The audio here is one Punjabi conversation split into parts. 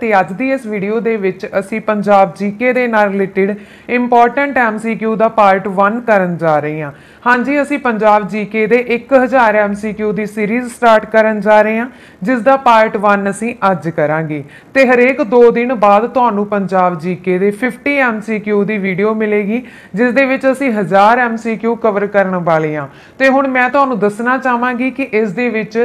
ਤੇ ਅੱਜ ਦੀ ਇਸ ਵੀਡੀਓ ਦੇ ਵਿੱਚ ਅਸੀਂ ਪੰਜਾਬ ਜੀਕੇ ਦੇ ਨਾਲ ਰਿਲੇਟਡ ਇੰਪੋਰਟੈਂਟ ਐਮਸੀਕਿਊ ਦਾ ਪਾਰਟ 1 ਕਰਨ ਜਾ ਰਹੇ ਹਾਂ ਹਾਂਜੀ ਅਸੀਂ ਪੰਜਾਬ ਜੀਕੇ ਦੇ 1000 ਐਮਸੀਕਿਊ ਦੀ ਸੀਰੀਜ਼ ਸਟਾਰਟ ਕਰਨ ਜਾ ਰਹੇ ਹਾਂ ਜਿਸ ਦਾ ਪਾਰਟ 1 ਅਸੀਂ ਅੱਜ ਕਰਾਂਗੇ ਤੇ ਹਰੇਕ 2 ਦਿਨ ਬਾਅਦ ਤੁਹਾਨੂੰ ਪੰਜਾਬ ਜੀਕੇ ਦੇ 50 ਐਮਸੀਕਿਊ ਦੀ ਵੀਡੀਓ ਮਿਲੇਗੀ ਜਿਸ ਦੇ ਵਿੱਚ ਅਸੀਂ 1000 ਐਮਸੀਕਿਊ ਕਵਰ ਕਰਨ ਵਾਲੇ ਹਾਂ ਤੇ ਹੁਣ ਮੈਂ ਤੁਹਾਨੂੰ ਦੱਸਣਾ ਚਾਹਾਂਗੀ ਕਿ ਇਸ ਦੇ ਵਿੱਚ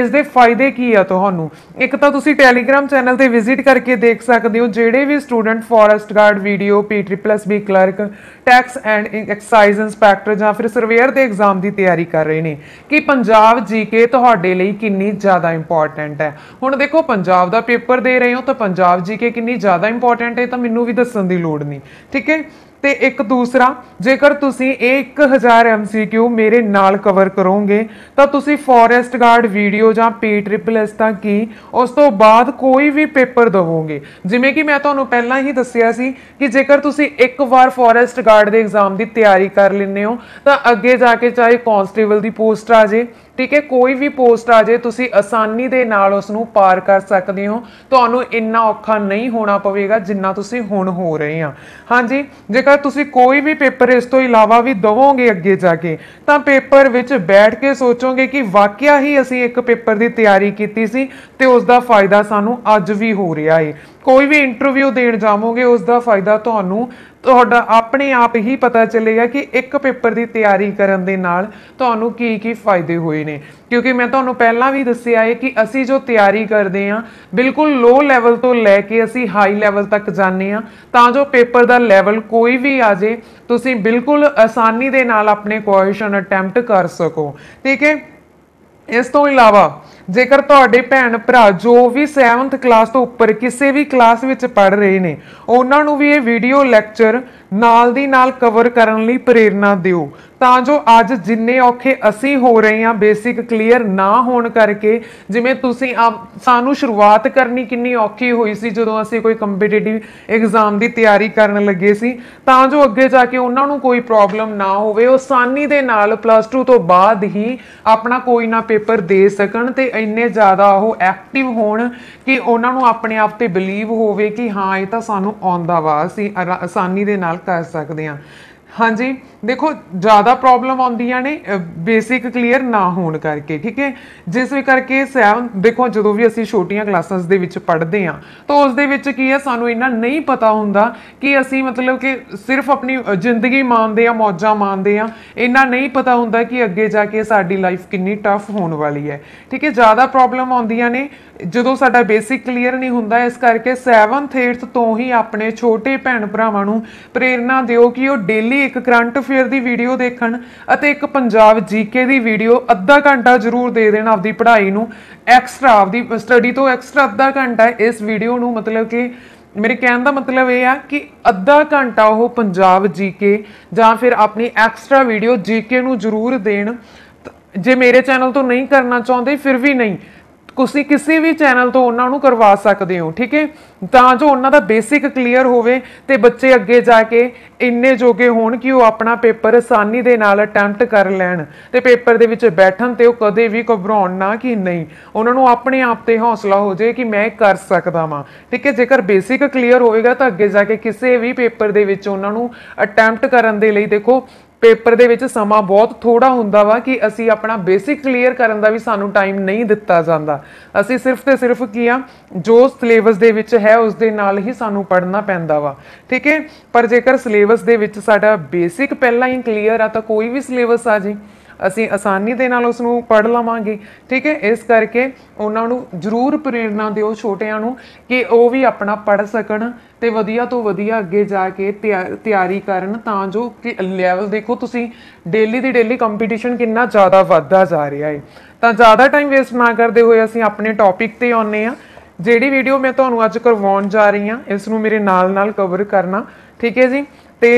ਇਸ ਦੇ ਫਾਇਦੇ ਕੀ ਆ ਤੁਹਾਨੂੰ ਇੱਕ ਤਾਂ ਤੁਸੀਂ ਟੈਲੀਗ੍ਰਾਮ ਚੈਨਲ ਤੇ ਵਿਜ਼ਿਟ ਵਿਜ਼ਿਟ ਕਰਕੇ ਦੇਖ ਸਕਦੇ ਹੋ ਜਿਹੜੇ ਵੀ student forest guard video B clerk tax and excise inspector ਜਾਂ ਫਿਰ ਸਰਵੇਅਰ ਦੇ ਐਗਜ਼ਾਮ ਦੀ ਤਿਆਰੀ ਕਰ ਰਹੇ ਨੇ ਕਿ ਪੰਜਾਬ ਜੀਕੇ ਤੁਹਾਡੇ ਲਈ ਕਿੰਨੀ ਜ਼ਿਆਦਾ ਇੰਪੋਰਟੈਂਟ ਹੈ ਹੁਣ ਦੇਖੋ ਪੰਜਾਬ ਦਾ ਪੇਪਰ ਦੇ ਰਹੇ ਹੋ ਤਾਂ ਪੰਜਾਬ ਜੀਕੇ ਕਿੰਨੀ ਜ਼ਿਆਦਾ ਇੰਪੋਰਟੈਂਟ ਹੈ ਤਾਂ ਮੈਨੂੰ ਵੀ ਦੱਸਣ ਦੀ ਲੋੜ ਨਹੀਂ ਠੀਕ ਹੈ ਤੇ ਇੱਕ ਦੂਸਰਾ ਜੇਕਰ ਤੁਸੀਂ ਇਹ 1000 MCQ ਮੇਰੇ ਨਾਲ ਕਵਰ ਕਰੋਗੇ ਤਾਂ ਤੁਸੀਂ ਫੋਰੈਸਟ ਗਾਰਡ ਵੀਡੀਓ ਜਾਂ ਪੀ ਟ੍ਰਿਪਲ ਐਸ ਤਾਂ ਕੀ ਉਸ ਤੋਂ ਬਾਅਦ ਕੋਈ ਵੀ ਪੇਪਰ ਦਵੋਗੇ ਜਿਵੇਂ ਕਿ ਮੈਂ ਤੁਹਾਨੂੰ ਪਹਿਲਾਂ ਹੀ ਦੱਸਿਆ ਸੀ ਕਿ ਜੇਕਰ ਤੁਸੀਂ ਇੱਕ ਵਾਰ ਫੋਰੈਸਟ ਗਾਰਡ ਦੇ ਐਗਜ਼ਾਮ ਦੀ ਤਿਆਰੀ ਕਰ ਲੈਂਦੇ ਹੋ ਤਾਂ ਅੱਗੇ ਜਾ ਕੇ ਚਾਹੇ ਕਾਂਸਟੇਬਲ ਦੀ ਪੋਸਟ ਆ ਜੇ ਠੀਕ ਹੈ ਕੋਈ ਵੀ ਪੋਸਟ ਆ ਜੇ ਤੁਸੀਂ ਆਸਾਨੀ ਦੇ ਨਾਲ ਉਸ ਨੂੰ ਪਾਰ ਕਰ ਸਕਦੇ ਹੋ ਤੁਹਾਨੂੰ ਇੰਨਾ ਔਖਾ ਨਹੀਂ ਹੋਣਾ ਪਵੇਗਾ ਜਿੰਨਾ ਤੁਸੀਂ ਹੁਣ ਹੋ ਰਹੇ ਆ ਹਾਂਜੀ ਜੇਕਰ ਤੁਸੀਂ ਕੋਈ ਵੀ ਪੇਪਰ ਇਸ ਤੋਂ ਇਲਾਵਾ ਵੀ ਦਵੋਗੇ ਅੱਗੇ ਜਾ ਕੇ ਤਾਂ ਪੇਪਰ ਵਿੱਚ ਬੈਠ ਕੇ ਸੋਚੋਗੇ ਕਿ ਵਾਕਿਆ ਹੀ ਅਸੀਂ ਇੱਕ ਪੇਪਰ ਦੀ ਤਿਆਰੀ ਕੀਤੀ ਸੀ ਤੇ ਉਸ ਦਾ ਫਾਇਦਾ ਸਾਨੂੰ ਅੱਜ ਵੀ ਹੋ ਰਿਹਾ ਏ ਕੋਈ ਵੀ ਇੰਟਰਵਿਊ ਦੇਣ ਜਾਵੋਗੇ ਉਸ ਦਾ ਫਾਇਦਾ ਤੁਹਾਨੂੰ ਤੁਹਾਡਾ ਆਪਣੇ ਆਪ ਹੀ ਪਤਾ ਚੱਲੇਗਾ ਕਿ ਇੱਕ ਪੇਪਰ ਦੀ ਤਿਆਰੀ ਕਰਨ ਦੇ ਨਾਲ ਤੁਹਾਨੂੰ ਕੀ ਕੀ ਫਾਇਦੇ ਹੋਏ ਨੇ ਕਿਉਂਕਿ ਮੈਂ ਤੁਹਾਨੂੰ ਪਹਿਲਾਂ ਵੀ ਦੱਸਿਆ ਹੈ ਕਿ ਅਸੀਂ ਜੋ ਤਿਆਰੀ ਕਰਦੇ ਹਾਂ ਬਿਲਕੁਲ ਲੋ ਲੈਵਲ ਤੋਂ ਲੈ ਕੇ ਅਸੀਂ ਹਾਈ ਲੈਵਲ ਤੱਕ ਜਾਂਦੇ ਹਾਂ ਤਾਂ ਜੋ ਪੇਪਰ ਦਾ ਲੈਵਲ ਕੋਈ ਵੀ ਆ ਜੇ ਤੁਸੀਂ ਬਿਲਕੁਲ ਆਸਾਨੀ ਦੇ ਨਾਲ ਆਪਣੇ ਕੁਐਸਚਨ ਅਟੈਂਪਟ ਕਰ ਸਕੋ ਠੀਕ ਹੈ ਇਸ ਤੋਂ ਇਲਾਵਾ ਜੇਕਰ ਤੁਹਾਡੇ ਭੈਣ ਭਰਾ ਜੋ ਵੀ 7th ਕਲਾਸ ਤੋਂ ਉੱਪਰ ਕਿਸੇ ਵੀ ਕਲਾਸ ਵਿੱਚ ਪੜ ਰਹੇ ਨੇ ਉਹਨਾਂ ਨੂੰ ਵੀ ਇਹ ਵੀਡੀਓ ਲੈਕਚਰ ਨਾਲ ਦੀ ਨਾਲ ਕਵਰ ਕਰਨ ਲਈ ਪ੍ਰੇਰਣਾ ਦਿਓ ਤਾਂ ਜੋ ਅੱਜ ਜਿੰਨੇ ਔਖੇ ਅਸੀਂ ਹੋ ਰਹੇ ਹਾਂ ਬੇਸਿਕ ਕਲੀਅਰ ਨਾ ਹੋਣ ਕਰਕੇ ਜਿਵੇਂ ਤੁਸੀਂ ਸਾਨੂੰ ਸ਼ੁਰੂਆਤ ਕਰਨੀ ਕਿੰਨੀ ਔਖੀ ਹੋਈ ਸੀ ਜਦੋਂ ਅਸੀਂ ਕੋਈ ਕੰਪੀਟੀਟਿਵ ਐਗਜ਼ਾਮ ਦੀ ਤਿਆਰੀ ਕਰਨ ਲੱਗੇ ਸੀ ਤਾਂ ਜੋ ਅੱਗੇ ਜਾ ਕੇ ਉਹਨਾਂ ਨੂੰ ਕੋਈ ਪ੍ਰੋਬਲਮ ਨਾ ਹੋਵੇ ਉਹ ਆਸਾਨੀ ਦੇ ਨਾਲ ਪਲੱਸ 2 ਤੋਂ ਬਾਅਦ ਹੀ ਆਪਣਾ ਕੋਈ ਨਾ ਪੇਪਰ ਦੇ ਸਕਣ ਤੇ ਇੰਨੇ ਜ਼ਿਆਦਾ ਉਹ ਐਕਟਿਵ ਹੋਣ ਕਿ ਉਹਨਾਂ ਨੂੰ ਆਪਣੇ ਆਪ ਤੇ ਬਲੀਵ ਹੋਵੇ ਕਿ ਹਾਂ ਇਹ ਤਾਂ ਸਾਨੂੰ ਆਉਂਦਾ ਵਾ ਅਸੀਂ ਆਸਾਨੀ ਦੇ ਨਾਲ ਕਰ ਸਕਦੇ ਹਾਂ ਹਾਂਜੀ ਦੇਖੋ ਜ਼ਿਆਦਾ ਪ੍ਰੋਬਲਮ ਆਉਂਦੀਆਂ ਨੇ ਬੇਸਿਕ ਕਲੀਅਰ ਨਾ ਹੋਣ ਕਰਕੇ ਠੀਕ ਹੈ ਜਿਸ ਵੀ ਕਰਕੇ ਸੈਵਨ ਦੇਖੋ ਜਦੋਂ ਵੀ ਅਸੀਂ ਛੋਟੀਆਂ ਕਲਾਸਾਂਸ ਦੇ ਵਿੱਚ ਪੜ੍ਹਦੇ ਆ ਤਾਂ ਉਸ ਦੇ ਵਿੱਚ ਕੀ ਹੈ ਸਾਨੂੰ ਇਹਨਾਂ ਨਹੀਂ ਪਤਾ ਹੁੰਦਾ ਕਿ ਅਸੀਂ ਮਤਲਬ ਕਿ ਸਿਰਫ ਆਪਣੀ ਜ਼ਿੰਦਗੀ ਮਾਣਦੇ ਆ ਮੌਜਾਂ ਮਾਣਦੇ ਆ ਇਹਨਾਂ ਨਹੀਂ ਪਤਾ ਹੁੰਦਾ ਕਿ ਅੱਗੇ ਜਾ ਕੇ ਸਾਡੀ ਲਾਈਫ ਕਿੰਨੀ ਟਫ ਹੋਣ ਵਾਲੀ ਹੈ ਠੀਕ ਹੈ ਜ਼ਿਆਦਾ ਪ੍ਰੋਬਲਮ ਆਉਂਦੀਆਂ ਨੇ ਜਦੋਂ ਸਾਡਾ ਬੇਸਿਕ ਕਲੀਅਰ ਨਹੀਂ ਹੁੰਦਾ ਇਸ ਕਰਕੇ 7th 8th ਤੋਂ ਹੀ ਆਪਣੇ ਛੋਟੇ ਭੈਣ ਭਰਾਵਾਂ ਨੂੰ ਪ੍ਰੇਰਣਾ ਦਿਓ ਕਿ ਉਹ ਡੇਲੀ ਇੱਕ ਕਰੰਟ ਅਫੇਅਰ ਦੀ ਵੀਡੀਓ ਦੇਖਣ ਅਤੇ ਇੱਕ ਪੰਜਾਬ ਜੀਕੇ ਦੀ ਵੀਡੀਓ ਅੱਧਾ ਘੰਟਾ ਜ਼ਰੂਰ ਦੇ ਦੇਣ ਆਪਦੀ ਪੜ੍ਹਾਈ ਨੂੰ ਐਕਸਟਰਾ ਆਪਦੀ ਸਟੱਡੀ ਤੋਂ ਐਕਸਟਰਾ ਅੱਧਾ ਘੰਟਾ ਇਸ ਵੀਡੀਓ ਨੂੰ ਮਤਲਬ ਕਿ ਮੇਰੇ ਕਹਿਣ ਦਾ ਮਤਲਬ ਇਹ ਆ ਕਿ ਅੱਧਾ ਘੰਟਾ ਉਹ ਪੰਜਾਬ ਜੀਕੇ ਜਾਂ ਫਿਰ ਆਪਣੀ ਐਕਸਟਰਾ ਵੀਡੀਓ ਜੀਕੇ ਨੂੰ ਜ਼ਰੂਰ ਦੇਣ ਜੇ ਮੇਰੇ ਚੈਨਲ ਤੋਂ ਨਹੀਂ ਕਰਨਾ ਚਾਹੁੰਦੇ ਫਿਰ ਵੀ ਨਹੀਂ ਤੁਸੀਂ ਕਿਸੇ ਵੀ ਚੈਨਲ ਤੋਂ ਉਹਨਾਂ ਨੂੰ ਕਰਵਾ ਸਕਦੇ ਹੋ ਠੀਕ ਹੈ ਤਾਂ ਜੋ ਉਹਨਾਂ ਦਾ ਬੇਸਿਕ ਕਲੀਅਰ ਹੋਵੇ ਤੇ ਬੱਚੇ ਅੱਗੇ ਜਾ ਕੇ ਇੰਨੇ ਜੋਗੇ ਹੋਣ ਕਿ ਉਹ ਆਪਣਾ ਪੇਪਰ ਆਸਾਨੀ ਦੇ ਨਾਲ ਅਟੈਂਪਟ ਕਰ ਲੈਣ ਤੇ ਪੇਪਰ ਦੇ ਵਿੱਚ ਬੈਠਣ ਤੇ ਉਹ ਕਦੇ ਵੀ ਘਬਰਾਉਣ ਨਾ ਕਿ ਨਹੀਂ ਉਹਨਾਂ ਨੂੰ ਆਪਣੇ ਆਪ ਤੇ ਹੌਸਲਾ ਹੋ ਜਾਏ ਕਿ ਮੈਂ ਕਰ ਸਕਦਾ ਵਾਂ ਠੀਕ ਹੈ ਜੇਕਰ ਬੇਸਿਕ ਕਲੀਅਰ ਹੋਵੇਗਾ ਤਾਂ ਅੱਗੇ ਜਾ ਕੇ ਕਿਸੇ ਵੀ ਪੇਪਰ ਦੇ ਵਿੱਚ ਉਹਨਾਂ ਨੂੰ ਅਟੈਂਪਟ ਕਰਨ ਦੇ ਲਈ ਦੇਖੋ ਪੇਪਰ ਦੇ ਵਿੱਚ ਸਮਾਂ ਬਹੁਤ ਥੋੜਾ ਹੁੰਦਾ ਵਾ ਕਿ ਅਸੀਂ ਆਪਣਾ ਬੇਸਿਕ ਕਲੀਅਰ ਕਰਨ ਦਾ ਵੀ ਸਾਨੂੰ ਟਾਈਮ ਨਹੀਂ ਦਿੱਤਾ ਜਾਂਦਾ ਅਸੀਂ ਸਿਰਫ ਤੇ ਸਿਰਫ ਕੀ ਆ ਜੋ ਸਿਲੇਬਸ ਦੇ ਵਿੱਚ ਹੈ ਉਸ ਦੇ ਨਾਲ ਹੀ ਸਾਨੂੰ ਪੜ੍ਹਨਾ ਪੈਂਦਾ ਵਾ ਠੀਕ ਹੈ ਪਰ ਜੇਕਰ ਸਿਲੇਬਸ ਦੇ ਵਿੱਚ ਸਾਡਾ ਬੇਸਿਕ ਪਹਿਲਾਂ ਹੀ ਕਲੀਅਰ ਆ ਤਾਂ ਕੋਈ ਵੀ ਸਿਲੇਬਸ ਆ ਜੀ ਅਸੀਂ ਆਸਾਨੀ ਦੇ ਨਾਲ ਉਸ ਨੂੰ ਪੜ ਲਵਾਂਗੇ ਠੀਕ ਹੈ ਇਸ ਕਰਕੇ ਉਹਨਾਂ ਨੂੰ ਜ਼ਰੂਰ ਪ੍ਰੇਰਣਾ ਦਿਓ ਛੋਟਿਆਂ ਨੂੰ ਕਿ ਉਹ ਵੀ ਆਪਣਾ ਪੜ ਸਕਣ ਤੇ ਵਧੀਆ ਤੋਂ ਵਧੀਆ ਅੱਗੇ ਜਾ ਕੇ ਤਿਆਰੀ ਕਰਨ ਤਾਂ ਜੋ ਕਿ ਲੈਵਲ ਦੇਖੋ ਤੁਸੀਂ ਡੇਲੀ ਦੀ ਡੇਲੀ ਕੰਪੀਟੀਸ਼ਨ ਕਿੰਨਾ ਜ਼ਿਆਦਾ ਵੱਧਦਾ ਜਾ ਰਿਹਾ ਹੈ ਤਾਂ ਜ਼ਿਆਦਾ ਟਾਈਮ ਵੇਸਟ ਨਾ ਕਰਦੇ ਹੋਏ ਅਸੀਂ ਆਪਣੇ ਟੌਪਿਕ ਤੇ ਆਉਨੇ ਆ ਜਿਹੜੀ ਵੀਡੀਓ ਮੈਂ ਤੁਹਾਨੂੰ ਅੱਜ ਕਰਵਾਉਣ ਜਾ ਰਹੀ ਹਾਂ ਇਸ ਨੂੰ ਮੇਰੇ ਨਾਲ-ਨਾਲ ਕਵਰ ਕਰਨਾ ਠੀਕ ਹੈ ਜੀ ਤੇ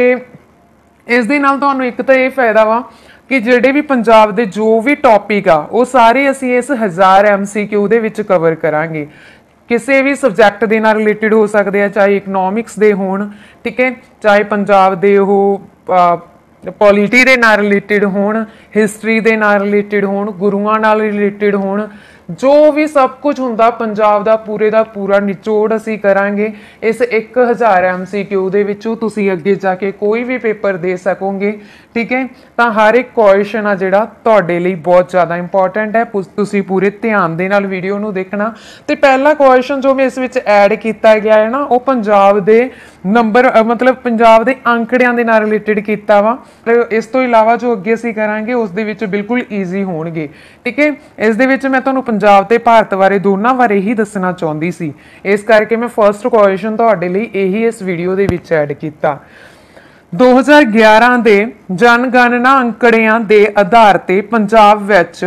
ਇਸ ਦੇ ਨਾਲ ਤੁਹਾਨੂੰ ਇੱਕ ਤਾਂ ਇਹ ਫਾਇਦਾ ਵਾ ਕਿ ਜਿਹੜੇ ਵੀ ਪੰਜਾਬ ਦੇ ਜੋ ਵੀ ਟੌਪਿਕ ਆ ਉਹ ਸਾਰੇ ਅਸੀਂ ਇਸ 1000 ਐਮਸੀਕਿਊ ਦੇ ਵਿੱਚ ਕਵਰ ਕਰਾਂਗੇ ਕਿਸੇ ਵੀ ਸਬਜੈਕਟ ਦੇ ਨਾਲ ਰਿਲੇਟਡ ਹੋ ਸਕਦੇ ਆ ਚਾਹੇ ਇਕਨੋਮਿਕਸ ਦੇ ਹੋਣ ਠੀਕ ਹੈ ਚਾਹੇ ਪੰਜਾਬ ਦੇ ਉਹ ਪੋਲਿਟੀ ਦੇ ਨਾਲ ਰਿਲੇਟਡ ਹੋਣ ਹਿਸਟਰੀ ਦੇ ਨਾਲ ਰਿਲੇਟਡ ਹੋਣ ਗੁਰੂਆਂ ਨਾਲ ਰਿਲੇਟਡ ਹੋਣ ਜੋ ਵੀ ਸਭ ਕੁਝ ਹੁੰਦਾ ਪੰਜਾਬ ਦਾ ਪੂਰੇ ਦਾ ਪੂਰਾ ਨਿਚੋੜ ਅਸੀਂ ਕਰਾਂਗੇ ਇਸ 1000 ਐਮਸੀਕਿਊ ਦੇ ਵਿੱਚੋਂ ਤੁਸੀਂ ਅੱਗੇ ਜਾ ਕੇ ਕੋਈ ਵੀ ਪੇਪਰ ਦੇ ਸਕੋਗੇ ਠੀਕ ਹੈ ਤਾਂ ਹਰ ਇੱਕ ਕੁਐਸਚਨ ਆ ਜਿਹੜਾ ਤੁਹਾਡੇ ਲਈ ਬਹੁਤ ਜ਼ਿਆਦਾ ਇੰਪੋਰਟੈਂਟ ਹੈ ਤੁਸੀਂ ਪੂਰੇ ਧਿਆਨ ਦੇ ਨਾਲ ਵੀਡੀਓ ਨੂੰ ਦੇਖਣਾ ਤੇ ਪਹਿਲਾ ਕੁਐਸਚਨ ਜੋ ਮੈਂ ਇਸ ਵਿੱਚ ਐਡ ਕੀਤਾ ਗਿਆ ਹੈ ਨਾ ਉਹ ਪੰਜਾਬ ਦੇ ਨੰਬਰ ਮਤਲਬ ਪੰਜਾਬ ਦੇ ਅੰਕੜਿਆਂ ਦੇ ਨਾਲ ਰਿਲੇਟਡ ਕੀਤਾ ਵਾ ਇਸ ਤੋਂ ਇਲਾਵਾ ਜੋ ਅੱਗੇ ਅਸੀਂ ਕਰਾਂਗੇ ਉਸ ਦੇ ਵਿੱਚ ਬਿਲਕੁਲ ਈਜ਼ੀ ਹੋਣਗੇ ਠੀਕ ਹੈ ਇਸ ਦੇ ਵਿੱਚ ਮੈਂ ਤੁਹਾਨੂੰ ਪੰਜਾਬ ਤੇ ਭਾਰਤ ਬਾਰੇ ਦੋਨਾਂ ਬਾਰੇ ਹੀ ਦੱਸਣਾ ਚਾਹੁੰਦੀ ਸੀ ਇਸ ਕਰਕੇ ਮੈਂ ਫਰਸਟ ਕੁਐਸਚਨ ਤੁਹਾਡੇ ਲਈ ਇਹੀ ਇਸ ਵੀਡੀਓ ਦੇ ਵਿੱਚ ਐਡ ਕੀਤਾ 2011 ਦੇ ਜਨਗਣਨਾ ਅੰਕੜਿਆਂ ਦੇ ਆਧਾਰ ਤੇ ਪੰਜਾਬ ਵਿੱਚ